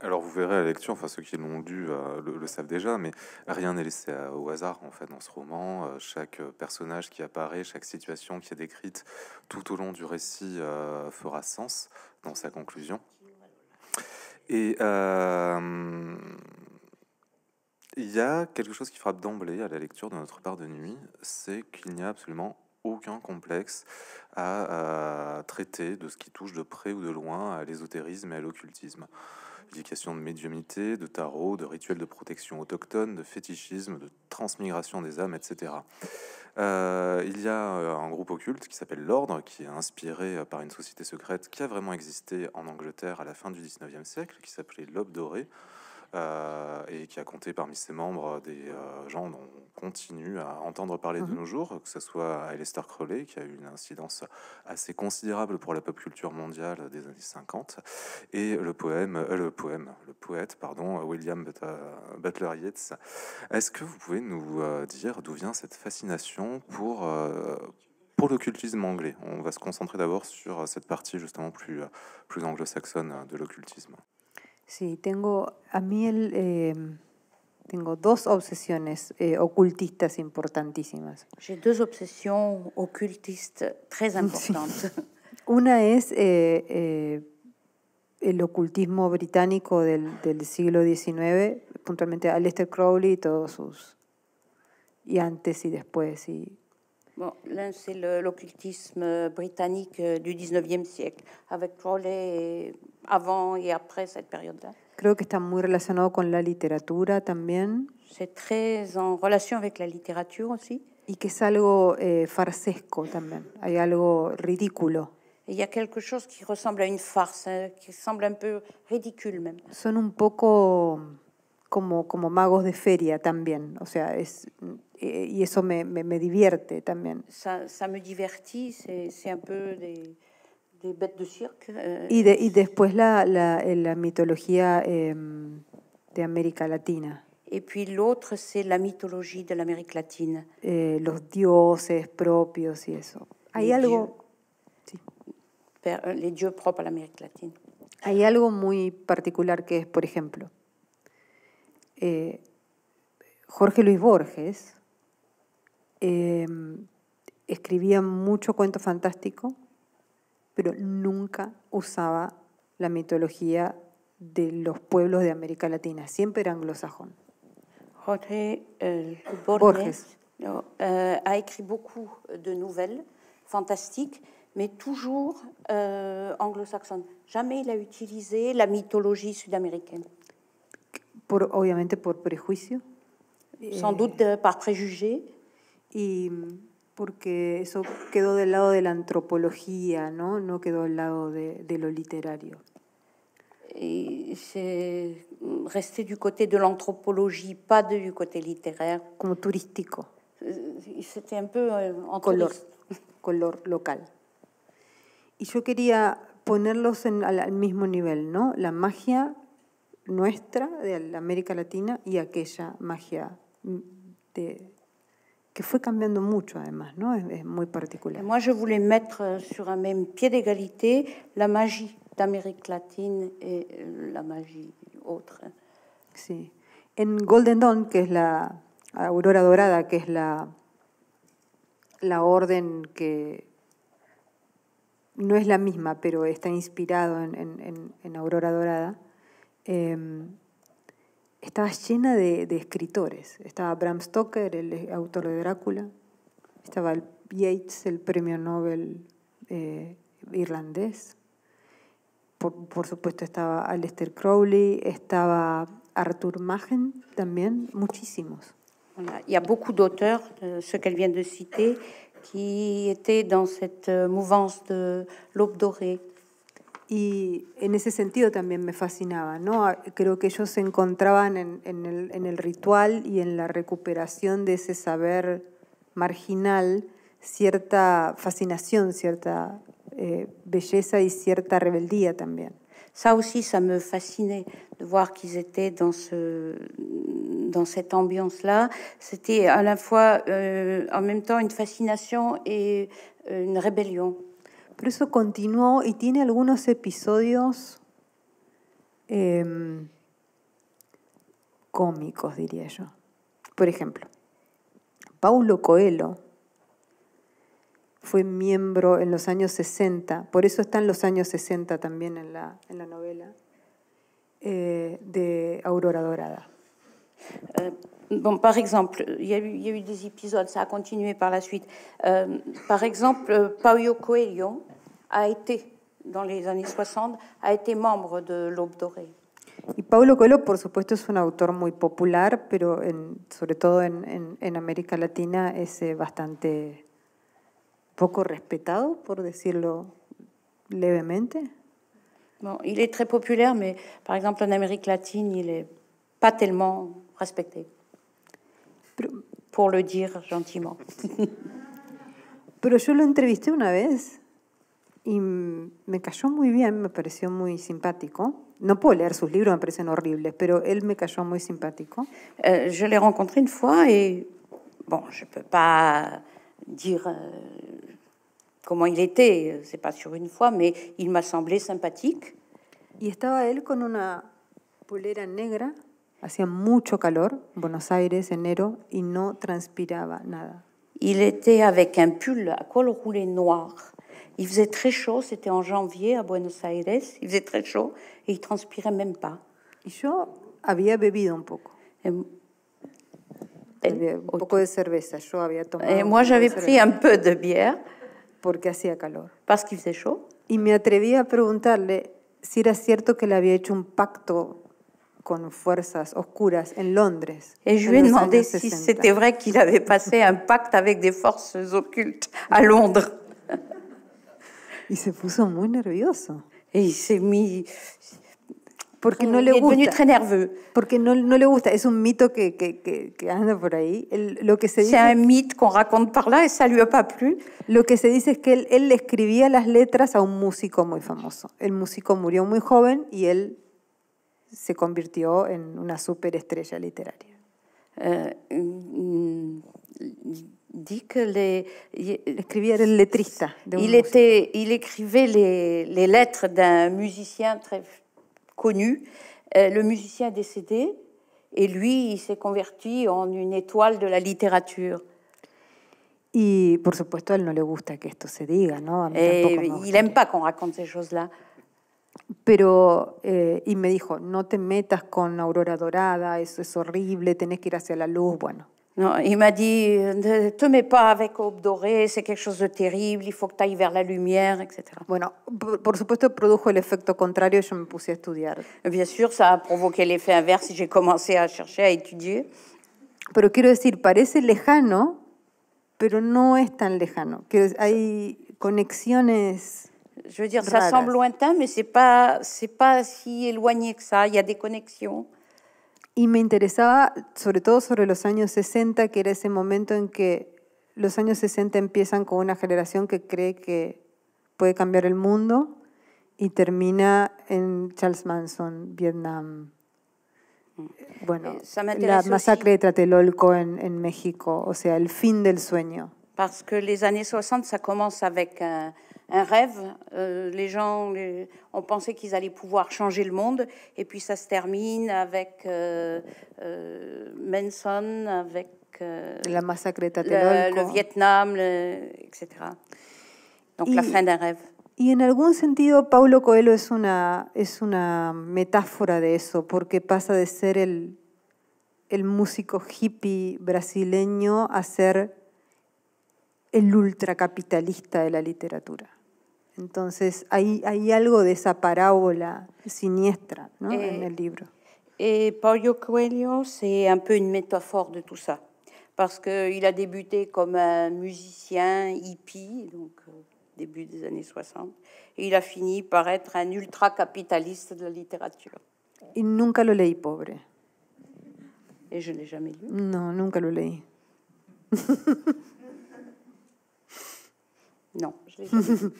Alors vous verrez à la lecture, enfin ceux qui l'ont lu euh, le, savent déjà, mais rien n'est laissé au hasard en fait dans ce roman. Euh, chaque euh, personnage qui apparaît, chaque situation qui est décrite tout au long du récit fera sens dans sa conclusion. Et euh, il y a quelque chose qui frappe d'emblée à la lecture de notre part de nuit, c'est qu'il n'y a absolument aucun complexe à, euh, traiter de ce qui touche de près ou de loin à l'ésotérisme et à l'occultisme de médiumnité, de tarot, de rituels de protection autochtone, de fétichisme, de transmigration des âmes, etc. Euh, il y a euh, un groupe occulte qui s'appelle l'Ordre, qui est inspiré euh, par une société secrète qui a vraiment existé en Angleterre à la fin du 19e siècle, qui s'appelait l'Aube doré euh, et qui a compté parmi ses membres des euh, gens dont on continue à entendre parler de mhm. nos jours, que ce soit Alistair Crowley, qui a eu une incidence assez considérable pour la pop culture mondiale des années 50, et le poème, euh, le poème, le poète, pardon, William Butler Yeats. Est-ce que vous pouvez nous dire d'où vient cette fascination pour pour l'occultisme anglais On va se concentrer d'abord sur cette partie justement plus, plus anglo-saxonne de l'occultisme. Sí, tengo, a mí el, eh, tengo dos obsesiones eh, ocultistas importantísimas. J'ai deux obsessions occultistes très [laughs] importantes. [laughs] Una es eh, eh, el ocultismo británico del, del, siglo XIX, puntualmente Aleister Crowley y todos sus... y antes y después y l'un, c'est l'occultisme euh, britannique euh, du 19e siècle, avec Crowley avant et après cette période-là. Creo que está muy la también. C'est très en relation avec la littérature aussi. Et que c'est algo eh, farsesco también, Il y a quelque chose qui ressemble à une farce, hein, qui semble un peu ridicule même. Son un poco comme magos de feria también, Eh, y eso me, me, me, divierte también. Ça, ça me divertit, c'est un peu des, des bêtes de cirque. Euh, y, de, y, después la, la, eh, la mitología eh, de América Latina. Et puis l'autre, c'est la mitología de l'Amérique latine. Eh, los dioses propios y eso. Hay algo... Dieux, sí. Les dieux propres à América Latina. Hay algo muy particular que es, por ejemplo, Jorge Luis Borges Em, escribía mucho cuento fantástico, pero nunca usaba la mitología de los pueblos de América Latina, siempre era anglosajón. Jorge eh, Borges, Borges. Eh, a écrit beaucoup de nouvelles fantastiques, mais toujours euh, anglo saxonne Jamais il a utilisé la mitología sudamericana. Por, obviamente por prejuicio. Sin eh, duda, euh, par préjugé y mm, porque eso quedó del lado de la antropología, no, no quedó al lado de, lo literario. Y se mm, resté du côté de l'anthropologie, pas du côté littéraire. Como turístico. Euh, c'était un peu euh, en color, [laughs] color local. Y yo quería ponerlos al, al mismo nivel, ¿no? La magia nuestra de América Latina y aquella magia mm, de que fue cambiando mucho además, ¿no? Es, muy particular. Yo je voulais mettre euh, sur un même pied d'égalité la magie América latine et euh, la magia autre. Sí. En Golden Dawn, que es la Aurora Dorada, que es la, la orden que no es la misma, pero está inspirado en, en, Aurora Dorada, em, estaba llena de, de escritores. Estaba Bram Stoker, el eh, autor de Drácula, estaba el Yates, el premio Nobel eh, irlandés, por, supuesto estaba Aleister Crowley, estaba Arthur Machen también, muchísimos. Voilà. y a beaucoup d'auteurs, euh, ce qu'elle vient de citer, qui étaient dans cette euh, mouvance de l'aube dorée y en ese sentido también me fascinaba. ¿no? Creo que ellos se encontraban en, el, ritual y en la recuperación de ese saber marginal cierta fascinación, cierta eh, belleza y cierta rebeldía también. Ça aussi, ça me fascinait de voir qu'ils étaient dans, ce, dans cette ambiance-là. C'était à la fois, euh, en même temps, une fascination et euh, une rébellion. Pero eso continuó y tiene algunos episodios em, cómicos, diría yo. Por ejemplo, Paulo Coelho fue miembro en los años 60, por eso están los años 60 también en la, novela, eh, de Aurora Dorada. Eh, Bon, par exemple, il y, a eu, des épisodes, ça a continué par la suite. Euh, par exemple, euh, Paulo Coelho a été, dans les années 60, a été membre de l'Aube dorée. Y Paulo Coelho, por supuesto, es un autor muy popular, pero en, sobre todo en, en, en, América Latina es eh, bastante poco respetado, por decirlo levemente. Bon, il est très populaire, mais par exemple en Amérique latine, il n'est pas tellement respecté. Por lo dire gentiment. [laughs] Pero yo lo entrevisté una vez y me cayó muy bien, me pareció muy simpático. No puedo leer sus libros, me parecen horribles, pero él me cayó muy simpático. Eh, yo je l'ai rencontré une fois et bon, je peux pas dire euh, comment il était, c'est pas sur une fois, mais il m'a semblé sympathique. Y estaba él con una polera negra Hacía mucho calor, Buenos Aires, enero, y no transpiraba nada. Il était avec un pull à col roulé noir. Il faisait très chaud, c'était en janvier à Buenos Aires. Il faisait très chaud et il transpirait même pas. Y yo había bebido un poco. Et, un poco de cerveza. Yo había tomado et moi, j'avais pris un peu de bière. Porque hacía calor. Parce qu'il faisait chaud. Y me atreví a preguntarle si era cierto que le había hecho un pacto con fuerzas oscuras en Londres. Y je lui demandé si c'était vrai qu'il avait passé un pacte avec des forces occultes à Londres. Y se puso muy nervioso. y se me porque no le gusta. Porque no, no, le gusta. Es un mito que, que, que, que anda por ahí. lo que se dice. un mito qu'on raconte par là et ça lui a pas plu. Lo que se dice es que él, él escribía las letras a un músico muy famoso. El músico murió muy joven y él se convirtió en una superestrella literaria. Euh, mm, dit que les il était, il écrivait les, lettres d'un musicien très connu, euh, le musicien est décédé, et lui, il s'est converti en une étoile de la littérature. Et, por supuesto, él no le gusta que esto se diga, eh, il n'aime pas qu'on raconte ces choses-là. pero, eh, y me dijo, no te metas con Aurora Dorada, eso es horrible, tenés que ir hacia la luz, bueno. no y me dit, te mets pas avec Aube Dorée, c'est quelque chose de terrible, il faut que tu ailles vers la lumière, etc. Bueno, por supuesto, produjo el efecto contrario, yo me puse a estudiar. Bien sûr, ça a provoqué l'effet inverse, j'ai commencé à chercher, à étudier. Pero quiero decir, parece lejano, pero no es tan lejano. Que hay conexiones je veux dire, semble lointain, mais pas, si éloigné que ça. Il y Y me interesaba sobre todo sobre los años 60, que era ese momento en que los años 60 empiezan con una generación que cree que puede cambiar el mundo y termina en Charles Manson, Vietnam. Mm. Bueno, eh, la masacre de Tlatelolco en, México, o sea, el fin del sueño. Porque los años 60, ça commence avec un rêve. Euh, les gens ont pensé qu'ils allaient pouvoir changer le monde, et puis ça se termine avec euh, euh, Manson, avec la massacre de le, Vietnam, etc. Donc la fin d'un rêve. Et en algún sentido, Paulo Coelho est une es una metáfora de eso, porque pasa de ser el, el músico hippie brasileño à ser el ultracapitalista de la literatura. Donc, il y a de chose de siniestra parabole eh, sinistre dans le livre. Et eh, Paulo Coelho, c'est un peu une métaphore de tout ça, parce qu'il a débuté comme un musicien hippie, donc euh, début des années 60, et il a fini par être un ultra-capitaliste de la littérature. Il nunca pauvre. Et je ne l'ai jamais lu. Non, nunca ne non, l'ai jamais [laughs] lu.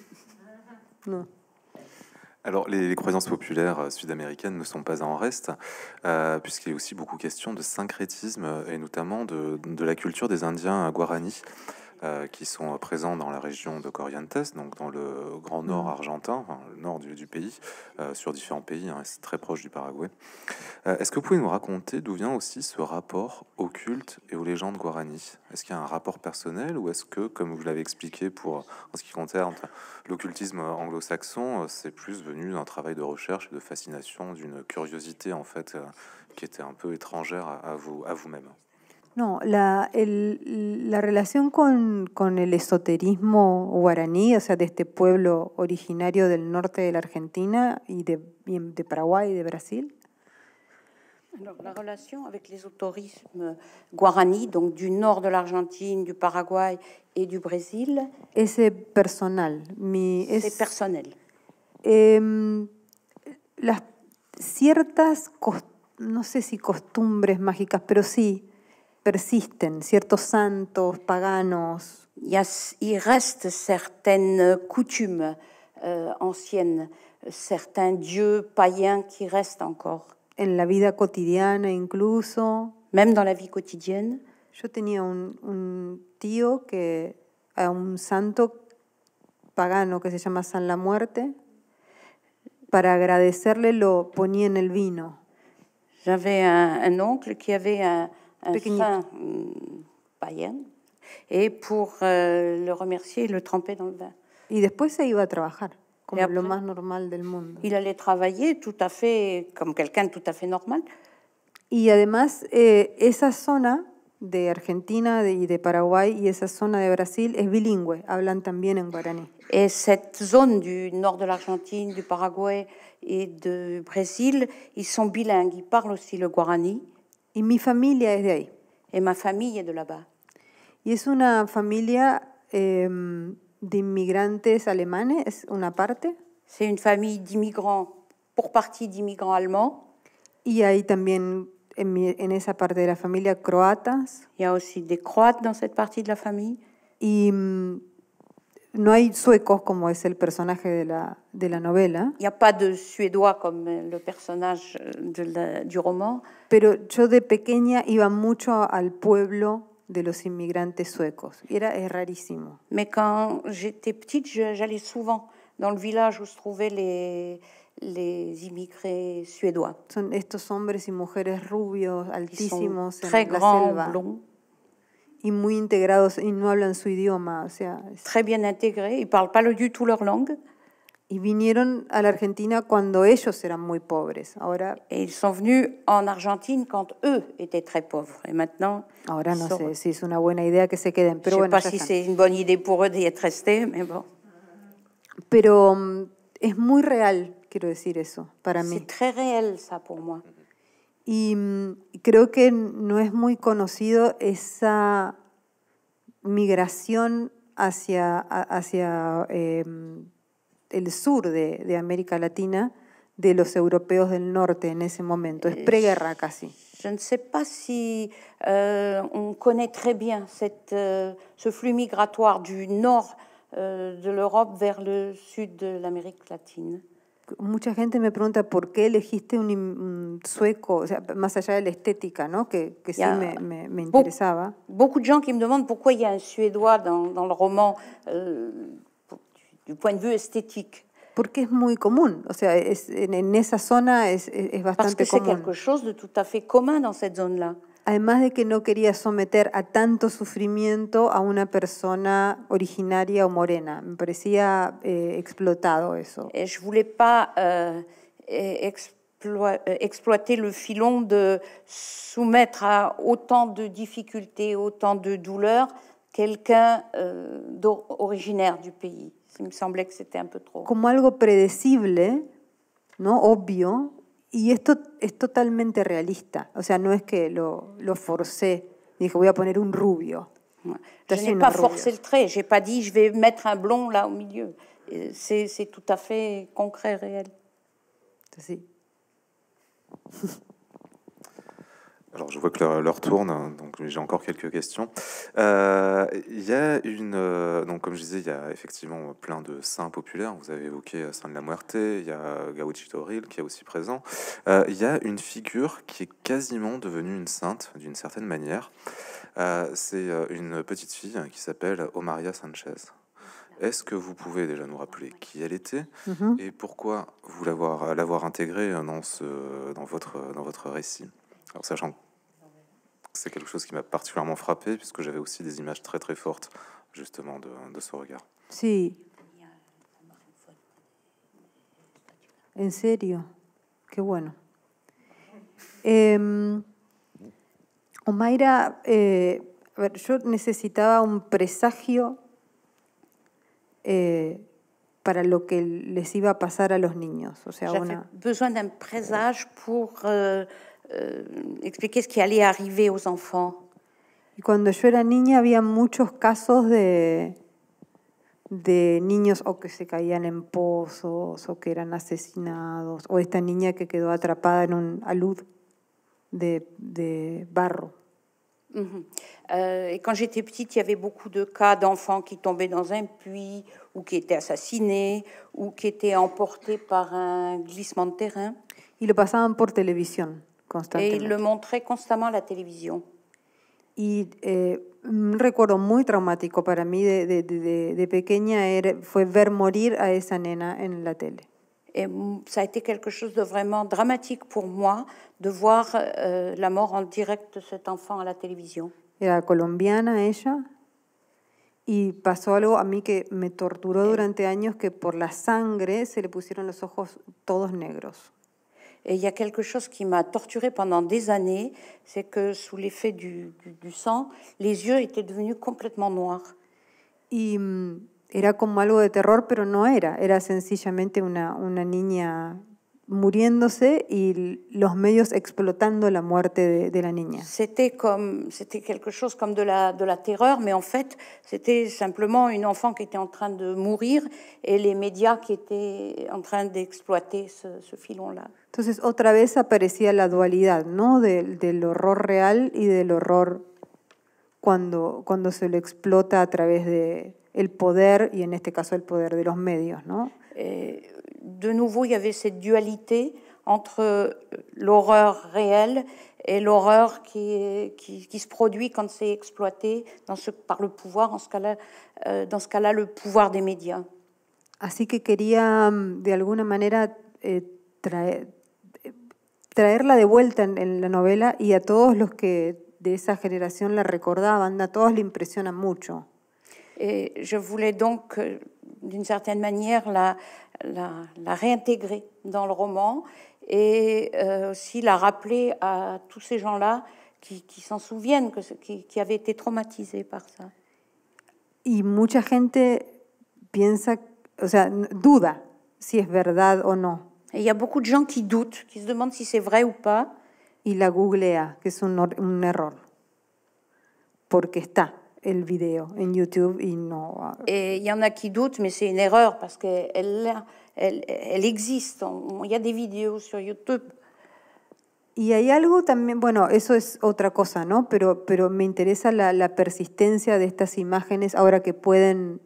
Alors, les, croyances populaires euh, sud-américaines ne sont pas en reste, euh, puisqu'il puisqu'il a aussi beaucoup question de syncrétisme et notamment de, la culture des Indiens guarani. Euh, qui sont euh, présents dans la région de Corrientes, donc dans le grand mm. nord argentin, le nord du, pays, euh, sur différents pays, hein, c'est très proche du Paraguay. Est-ce que vous pouvez nous raconter d'où vient aussi ce rapport au culte et aux légendes guarani Est-ce qu'il y a un rapport personnel ou est-ce que, comme vous l'avez expliqué pour en ce qui concerne l'occultisme anglo-saxon, c'est plus venu d'un travail de recherche et de fascination, d'une curiosité en fait qui était un peu étrangère à vous à vous-même No, la, relación con, el esoterismo guaraní, o sea, de este pueblo originario del norte de la Argentina y de, Paraguay y de Brasil. La la con el esoterismo guaraní, donc du nord de Argentina, du Paraguay y du Brasil. Es personal. Mi, es, em, las ciertas, no sé si costumbres mágicas, pero sí, persisten ciertos santos paganos. y reste certaines coutumes euh, anciennes, certains dieux païens qui restent encore. En la vida cotidiana incluso. Même dans la vie quotidienne. Yo tenía un, tío que a un santo pagano que se llama San la Muerte. Para agradecerle lo ponía en el vino. J'avais un, un oncle qui avait un, un saint hmm, païen, et pour euh, le remercier, le tremper dans le vin. Et después se iba a trabajar, comme après, le plus normal du monde. Il allait travailler tout à fait comme quelqu'un tout à fait normal. Et además, eh, esa zona de Argentina y de Paraguay y esa zona de Brasil es bilingüe, hablan también en guaraní. Et cette zone du nord de l'Argentine, du Paraguay et de Brésil, ils sont bilingues, ils parlent aussi le guarani. Y mi familia es de ahí. es más familia de la paz. Y es una familia eh, de inmigrantes alemanes, una parte. C'est une famille d'immigrants, pour partie d'immigrants allemands. Y hay también en, mi- en esa parte de la familia croatas y a aussi des Croates dans cette partie de la famille. y mm, no hay suecos como es el personaje de la, de la novela. No hay pas de suédois como el personaje euh, du roman. Pero yo de pequeña iba mucho al pueblo de los inmigrantes suecos. Era es rarísimo. cuando yo j'étais pequeña, j'allais souvent dans le village où se trouvaient les, les immigrés suédois. Son estos hombres y mujeres rubios, altísimos, en la selva y muy integrados y no hablan su idioma, o sea, très bien intégrés, y parlent pas du tout leur langue. Y vinieron a la Argentina cuando ellos eran muy pobres. Ahora et ils sont venus en Argentine quand eux étaient très pauvres et maintenant Ahora no sé si es una buena idea que se queden, pero Je bueno, sais pas si c'est une bonne idée pour eux d'y être mais bon. Pero mm, es muy real, quiero decir eso, para mí. C'est très réel ça pour moi. Y mm, creo que no es muy conocido esa migración hacia, hacia em, el sur de, de, América Latina de los europeos del norte en ese momento. Es eh, preguerra casi. No sé si euh, on connaît très bien cette, flujo eh, ce flux migratoire du nord eh, de Europa vers el sud de América Latina mucha gente me pregunta por qué elegiste un, sueco, o sea, más allá de la estética, ¿no? que, que sí me, me, interesaba. Beaucoup de gens qui me demandent pourquoi il y a un suédois dans, dans le roman euh, du point de vue esthétique. Porque es muy común, o sea, en, esa zona es, es bastante común. Parce que c'est quelque chose de tout à fait commun dans cette zone además de que no quería someter a tanto sufrimiento a una persona originaria o morena. Me parecía eh, explotado eso. Je voulais pas euh, eh, explo euh, exploiter le filon de soumettre a autant de difficultés, autant de douleurs quelqu'un euh, originaire du pays. me semblait que c'était un peu trop. Como algo predecible, ¿no? Obvio, y esto es totalmente realista, o sea, no es que lo, lo forcé, dije voy a poner un rubio. Je pas forcé le j'ai pas dit je vais mettre un blond là au milieu. C'est tout à fait concret, réel. [laughs] Alors, je vois que l'heure tourne, hein, donc j'ai encore quelques questions. Euh, il y a une. Euh, donc, comme je disais, il y a effectivement plein de saints populaires. Vous avez évoqué euh, Saint de la Muerte, il y a Gauchi Toril qui est aussi présent. Il y a une figure qui est quasiment devenue une sainte, d'une certaine manière. C'est une petite fille qui s'appelle Omaria Sanchez. Est-ce que vous pouvez déjà nous rappeler qui elle était mhm. et pourquoi vous l'avoir l'avoir intégrée dans ce dans votre dans votre récit alors, sachant c'est quelque chose qui m'a particulièrement frappé, puisque j'avais aussi des images très très fortes, justement, de, ce regard. Si. En serio, qué bueno. Omaira, eh, a yo necesitaba un presagio eh, para lo que les iba a pasar a los niños. O sea, una... besoin d'un présage pour euh, euh, expliquer ce qui allait arriver aux enfants. Y cuando yo era niña había muchos casos de, de niños o que se caían en pozos o que eran asesinados o esta niña que quedó atrapada en un alud de, de barro. Euh, et quand j'étais petite, il y avait beaucoup de cas d'enfants qui tombaient dans un puits, ou qui étaient assassinés, ou qui étaient emportés par un glissement de terrain. Ils le passaient pour télévision constamment. Et ils le montraient constamment à la télévision. Et eh, un recuerdo muy traumático para mí de, de, de, de pequeña era, fue ver morir a esa nena en la tele. Et ça a été quelque chose de vraiment dramatique pour moi de voir euh, la mort en direct de cet enfant à la télévision. era colombiana ella, y pasó algo a mí que me torturó durante años, que por la sangre se le pusieron los ojos todos negros. y a quelque chose qui m'a torturé pendant des années, c'est que sous l'effet du, du, du, sang, les yeux étaient devenus complètement noirs. Y mm, era como algo de terror, pero no era, era sencillamente una, una niña muriéndose y los medios explotando la muerte de, la niña. C'était comme c'était quelque chose comme de la de la terreur, mais en fait c'était simplement une enfant qui était en train de mourir et les médias qui étaient en train d'exploiter ce, ce filon-là. Entonces otra vez aparecía la dualidad, ¿no? del horror real y del horror cuando cuando se lo explota a través de el poder y en este caso el poder de los medios, ¿no? Et de nouveau, il y avait cette dualité entre l'horreur réelle et l'horreur qui, qui, qui, se produit quand c'est exploité dans ce, par le pouvoir, en ce cas-là, euh, dans ce cas-là, le pouvoir des médias. Así que quería, mm, de alguna manera, eh, traer, traerla de vuelta en, en, la novela y a todos los que de esa generación la recordaban, a todos le impresiona mucho. Et je voulais donc euh, d'une certaine manière, la, la, réintégrer dans le roman et euh, aussi la rappeler à tous ces gens-là qui, qui s'en souviennent, que, qui, qui avaient été traumatisés par ça. Et mucha gente piensa, o sea, duda si es verdad o no. Il y beaucoup de gens qui doutent, qui se demandent si c'est vrai ou pas. Et la googlea, que c'est un, un error, porque está le vidéo en YouTube. Ah. Et non. il y en a qui doutent, mais c'est une erreur parce que elle, elle existe. Il y a des vidéos sur YouTube. Y hay algo también, bueno, eso es otra cosa, ¿no? Pero, pero me interesa la, la persistencia de estas imágenes ahora que pueden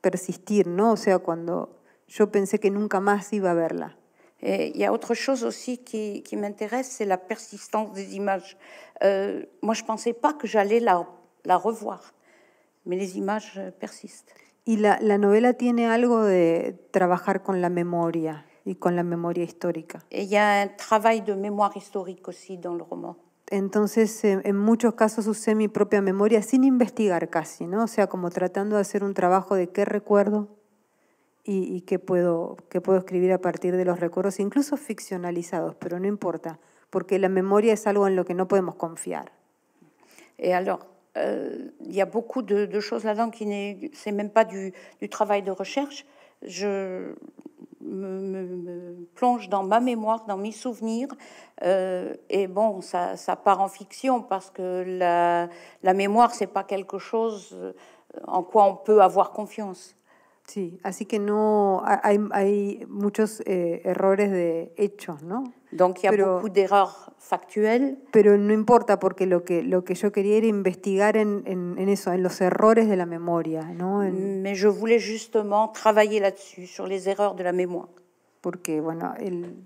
persistir, ¿no? O sea, cuando yo pensé que nunca más iba a verla. Il y a autre chose aussi qui, qui m'intéresse, c'est la persistance des images. Euh, moi, je pensais pas que j'allais la, la revoir. Euh, y la, la, novela tiene algo de trabajar con la memoria y con la memoria histórica. y de memoria histórica, aussi en el roman. Entonces, eh, en muchos casos usé mi propia memoria sin investigar casi, ¿no? O sea, como tratando de hacer un trabajo de qué recuerdo y, qué, puedo, qué puedo escribir a partir de los recuerdos, incluso ficcionalizados, pero no importa, porque la memoria es algo en lo que no podemos confiar. Y Euh, il y a beaucoup de, choses là-dedans qui n'est, c'est même pas du, travail de recherche. Je me, plonge dans ma mémoire, dans mes souvenirs, euh, et bon, ça, part en fiction parce que la, la mémoire, c'est pas quelque chose euh, en quoi on peut avoir confiance. Sí, así que no hay, hay muchos eh, errores de hechos, ¿no? Donc il y a pero, beaucoup d'erreurs factuelles. Pero no importa porque lo que lo que yo quería era investigar en, en, en eso, en los errores de la memoria, ¿no? En... Mais je voulais justement travailler là-dessus, sur les erreurs de la mémoire. Porque bueno, el,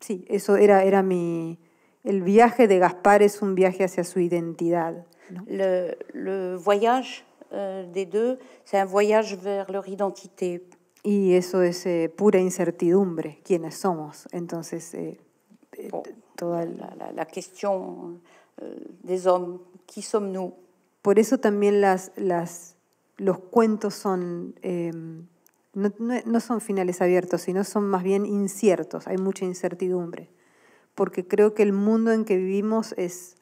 sí, eso era era mi el viaje de Gaspar es un viaje hacia su identidad. ¿no? Le, le voyage euh, des deux, c'est un voyage vers leur identité. Y eso es eh, pura incertidumbre, quiénes somos. Entonces, eh, eh, toda la, la, cuestión eh, de hommes, qui somos Por eso también las, las, los cuentos son, em, no, no, son finales abiertos, sino son más bien inciertos, hay mucha incertidumbre, porque creo que el mundo en que vivimos es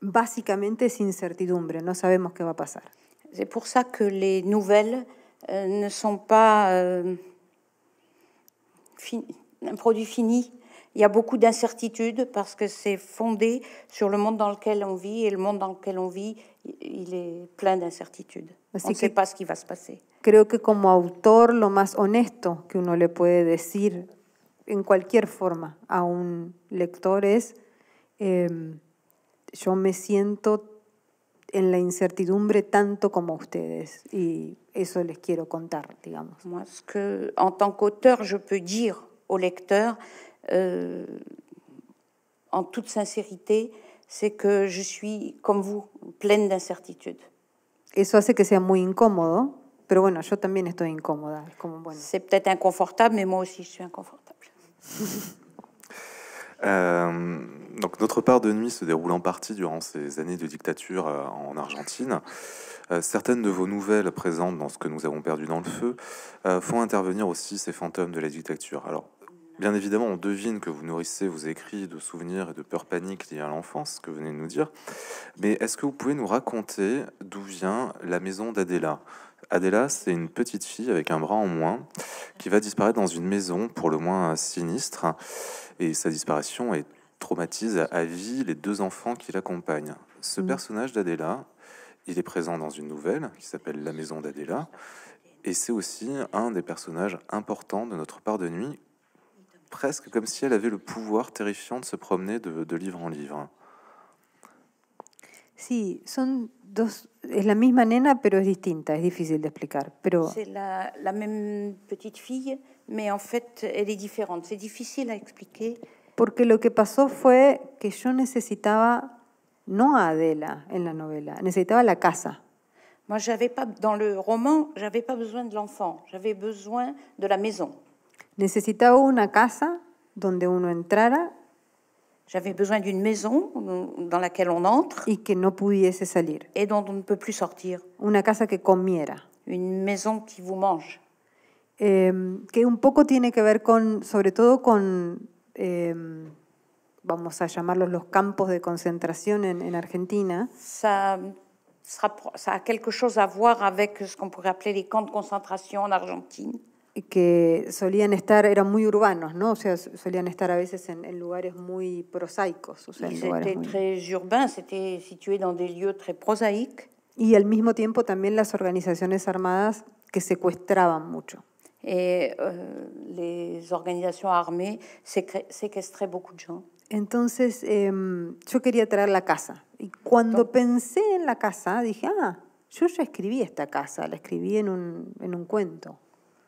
básicamente es incertidumbre, no sabemos qué va a pasar. C'est pour ça que las nouvelles euh, no son euh, un producto fini, Il y a beaucoup d'incertitudes parce que c'est fondé sur le monde dans lequel on vit et le monde dans lequel on vit, il est plein d'incertitudes. On ne sait pas ce qui va se passer. Creo que comme autor le plus honesto que uno le dire decir en cualquier forma a un lecteur, es yo me sens en la incertidumbre tanto como ustedes y eso les quiero contar, Moi, ce que en tant qu'auteur je peux dire au lecteur, euh, en toute sincérité, c'est que je suis, comme vous, pleine et Eso c'est que sea muy incómodo, pero bueno, yo también estoy incómoda. Como, bueno. C'est peut-être inconfortable, mais moi aussi je suis inconfortable. [laughs] Euh, donc notre part de nuit se déroule en partie durant ces années de dictature euh, en Argentine. certaines de vos nouvelles présentes dans ce que nous avons perdu dans le feu font intervenir aussi ces fantômes de la dictature. Alors Bien évidemment, on devine que vous nourrissez vos écrits de souvenirs et de peurs paniques liées à l'enfance, que vous venez de nous dire. Mais est-ce que vous pouvez nous raconter d'où vient la maison d'Adéla Adéla, c'est une petite fille avec un bras en moins qui va disparaître dans une maison pour le moins sinistre. Et sa disparition est traumatise à vie les deux enfants qui l'accompagnent. Ce mm. personnage d'Adéla, il est présent dans une nouvelle qui s'appelle La maison d'Adéla ». Et c'est aussi un des personnages importants de notre part de nuit presque comme si elle avait le pouvoir terrifiant de se promener de, de livre en livre. si son dos, es la même nena, pero es distinta, es difícil de explicar. C'est la, la même petite fille, mais en fait, elle est différente. C'est difficile à expliquer. Porque lo que pasó fue que yo necesitaba no a Adela en la novela, necesitaba la casa. Moi, j'avais pas dans le roman, j'avais pas besoin de l'enfant, j'avais besoin de la maison. Necesitaba una casa donde uno entrara. J'avais besoin d'une maison dans laquelle on entre y que no pudiese salir. et dont on ne peut plus sortir. Una casa que comiera. Une maison qui vous mange. Eh, que un poco tiene que ver con, sobre todo con, eh, vamos a llamarlos los campos de concentración en, en Argentina. Ça, ça a quelque chose à voir avec ce qu'on pourrait appeler les camps de concentration en Argentine. que solían estar, eran muy urbanos, ¿no? O sea, solían estar a veces en, lugares muy prosaicos. O sea, muy... Y al mismo tiempo también las organizaciones armadas que secuestraban mucho. Et euh, les organisations armées séquestraient Entonces, em, yo quería traer la casa. Y cuando pensé en la casa, dije, ah, yo ya escribí esta casa, la escribí en un, en un cuento.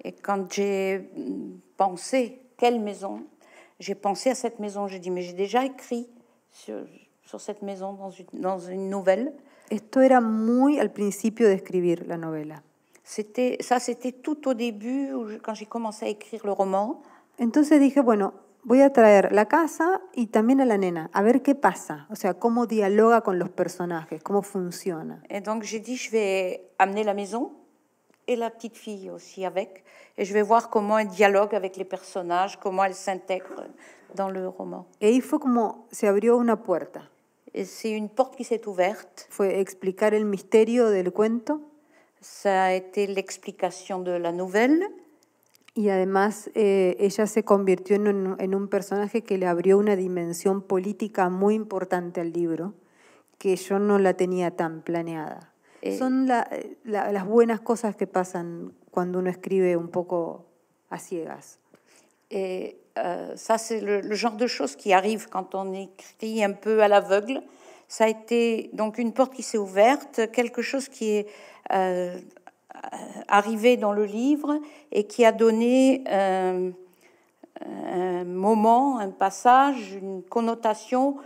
Et quand j'ai mm, pensé quelle maison, j'ai pensé à cette maison. J'ai dit, mais j'ai déjà écrit sur, cette maison dans une, dans une, nouvelle. Esto era muy al principio de escribir la novela. C'était ça, c'était tout au début quand j'ai commencé à écrire le roman. Entonces dije, bueno, voy a traer la casa y también a la nena, a ver qué pasa, o sea, cómo dialoga con los personajes, cómo funciona. Et donc j'ai dit, je vais amener la maison et la petite fille aussi avec. Et je vais voir comment elle dialogue avec les personnages, comment elle s'intègre dans le roman. Et il faut se abrió una puerta. Es c'est une porte qui s'est ouverte. Fue explicar el misterio del cuento. Ça a été l'explication de la nouvelle. Y además eh, ella se convirtió en un personaje que le abrió una dimensión política muy importante al libro, que yo no la tenía tan planeada. la, un peu à ciegas. Et eh, euh, ça, c'est le, genre de choses qui arrivent quand on écrit un peu à l'aveugle. Ça a été donc une porte qui s'est ouverte, quelque chose qui est euh, arrivé dans le livre et qui a donné euh, un moment, un passage, une connotation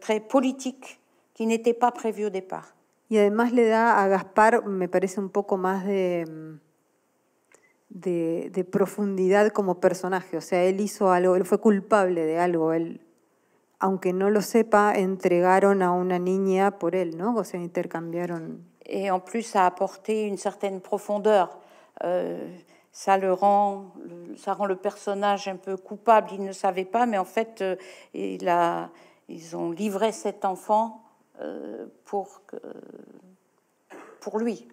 très politique qui n'était pas prévue au départ. Y además le da a Gaspar, me parece, un poco más mm, de, de, profundidad como personaje. O sea, él hizo algo, él fue culpable de algo, él, aunque no lo sepa, entregaron a una niña por él, ¿no? O sea, intercambiaron. Y en plus, ça a una une certaine profondeur. Euh, ça le rend, ça rend le personnage un peu coupable. Il ne savait pas, mais en fait, euh, il a, ils ont livré cet enfant pour, eh, pour eh, lui.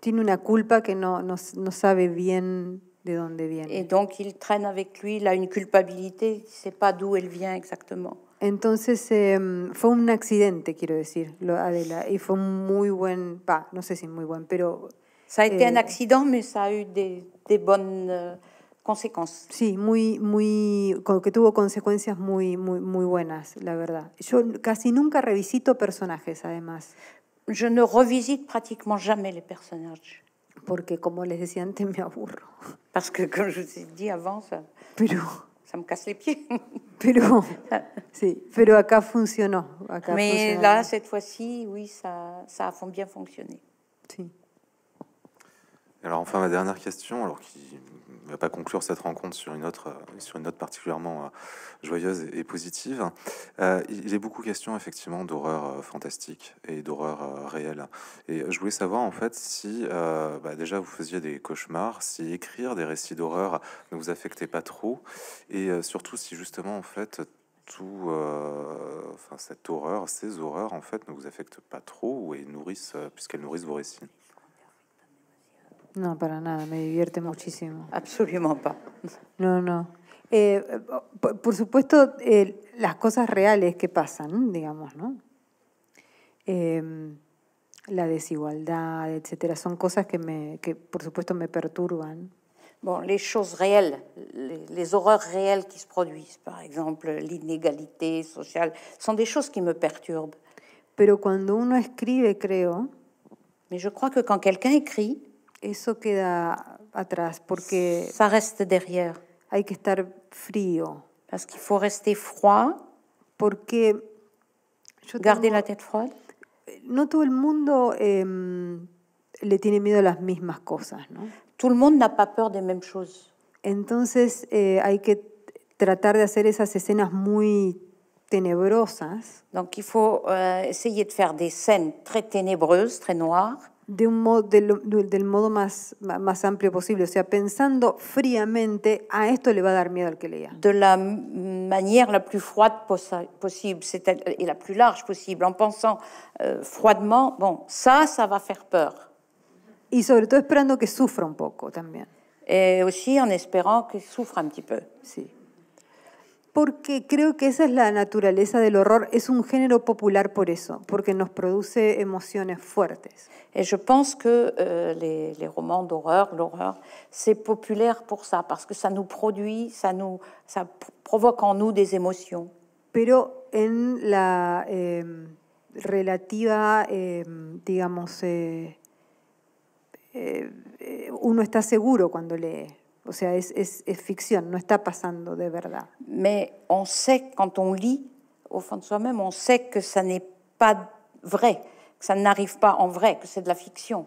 Tiene una culpa que no, no, no sabe bien de dónde viene. Et donc il traîne avec lui, il a une culpabilité, il ne sait pas d'où elle vient exactement. Entonces em, fue un accidente, quiero decir, lo, Adela, y fue muy buen, pa, no sé si muy buen, pero... Ça a été un eh, accident, mais ça a eu des, des bonnes... Euh, consecuencias. Sí, muy, muy, que tuvo consecuencias muy, muy, muy buenas, la verdad. Yo casi nunca revisito personajes, además. Je ne revisite pratiquement jamais les personnages. Porque, como les decía antes, me aburro. Parce que, quand je vous ai dit avant, ça, pero, ça me casse les pieds. Pero, [laughs] sí, pero acá funcionó. Acá Mais funcionó. là, cette fois-ci, oui, ça, ça a bien fonctionné. Sí. Alors enfin ma dernière question, alors qui ne va pas conclure cette rencontre sur une, autre, euh, sur une note particulièrement euh, joyeuse et, positive. Euh, il est beaucoup question effectivement d'horreur fantastique et d'horreur réelle. Et je voulais savoir en fait si bah, déjà vous faisiez des cauchemars, si écrire des récits d'horreur ne vous affectait pas trop, et surtout si justement en fait tout, enfin cette horreur, ces horreurs en fait ne vous affectent pas trop et nourrissent, puisqu'elles nourrissent vos récits. No, para nada, me divierte muchísimo. Absolutamente No, no. Eh, por, supuesto, eh, las cosas reales que pasan, digamos, ¿no? Em, la desigualdad, etcétera, son cosas que, me, por supuesto me perturban. Bon, les choses réelles, les, horreurs réelles qui se produisent, par exemple l'inégalité sociale, sont des choses qui me perturbent. Pero cuando uno escribe, creo. Pero je crois que quand quelqu'un écrit, eso queda atrás porque ça reste derrière. Hay que estar frío. Parce qu'il faut rester froid. Porque yo garder la tête froide. No todo el mundo eh, le tiene miedo a las mismas cosas, ¿no? Tout le monde n'a pas peur des mêmes choses. Entonces eh, hay que tratar de hacer esas escenas muy tenebrosas Donc il faut euh, essayer de faire des scènes très ténébreuses, très noires. de un modo, del, del, modo más, más amplio posible. O sea, pensando fríamente, a esto le va a dar miedo al que lea. De la manière la plus froide possible et la plus large possible, en pensant euh, froidement, bon, ça, ça va faire peur. Y sobre todo esperando que sufra un poco también. Et aussi en espérant qu'il souffre un petit peu. Sí. porque creo que esa es la naturaleza del horror. Es un género popular por eso, porque nos produce emociones fuertes. Et je pense que los euh, les, les, romans d'horreur, l'horreur, c'est populaire pour ça, parce que ça nous produit, ça provoque en nous des émotions. Pero en la em, relativa, em, digamos, eh, eh, eh, uno está seguro cuando lee. O sea, es, es, es ficción, no está pasando de verdad. Mais on sait, quand on lit, au fond de soi-même, on sait que ça n'est pas vrai, que ça n'arrive pas en vrai, que c'est de la fiction.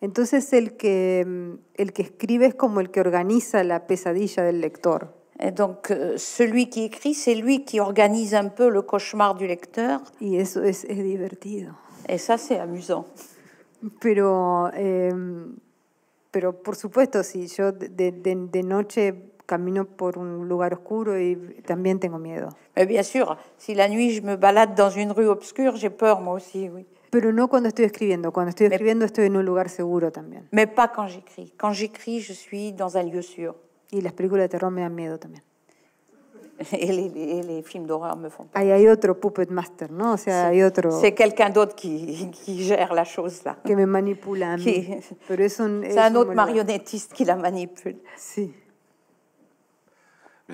Entonces el que, el que escribe es como el que organiza la pesadilla del lector. Et donc, euh, celui qui écrit, c'est lui qui organise un peu le cauchemar du lecteur. Y eso es, es divertido. Et ça, c'est amusant. Pero, eh, pero por supuesto, si yo de, de, noche camino por un lugar oscuro y también tengo miedo. Mais bien sûr, si la nuit je me balade dans une rue obscure, j'ai peur moi aussi, oui. Pero no cuando estoy escribiendo, cuando estoy escribiendo estoy en un lugar seguro también. Mais pas quand j'écris. Quand j'écris, je suis dans un lieu sûr. Y las películas de terror me dan miedo también. et les, films d'horreur me font peur. Il y puppet master, autre C'est quelqu'un d'autre qui, qui gère la chose là. qui me manipule un un, c'est un autre marionnettiste qui la manipule. Si.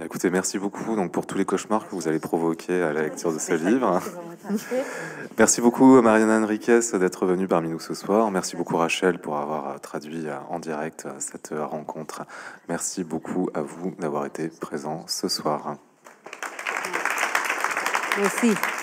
Écoutez, merci beaucoup donc, pour tous les cauchemars que vous allez provoquer à la lecture de ce livre. [laughs] merci beaucoup Mariana Enriquez d'être venue parmi nous ce soir. Merci beaucoup Rachel pour avoir euh, traduit euh, en direct euh, cette rencontre. Merci beaucoup à vous d'avoir été présent ce soir. Merci.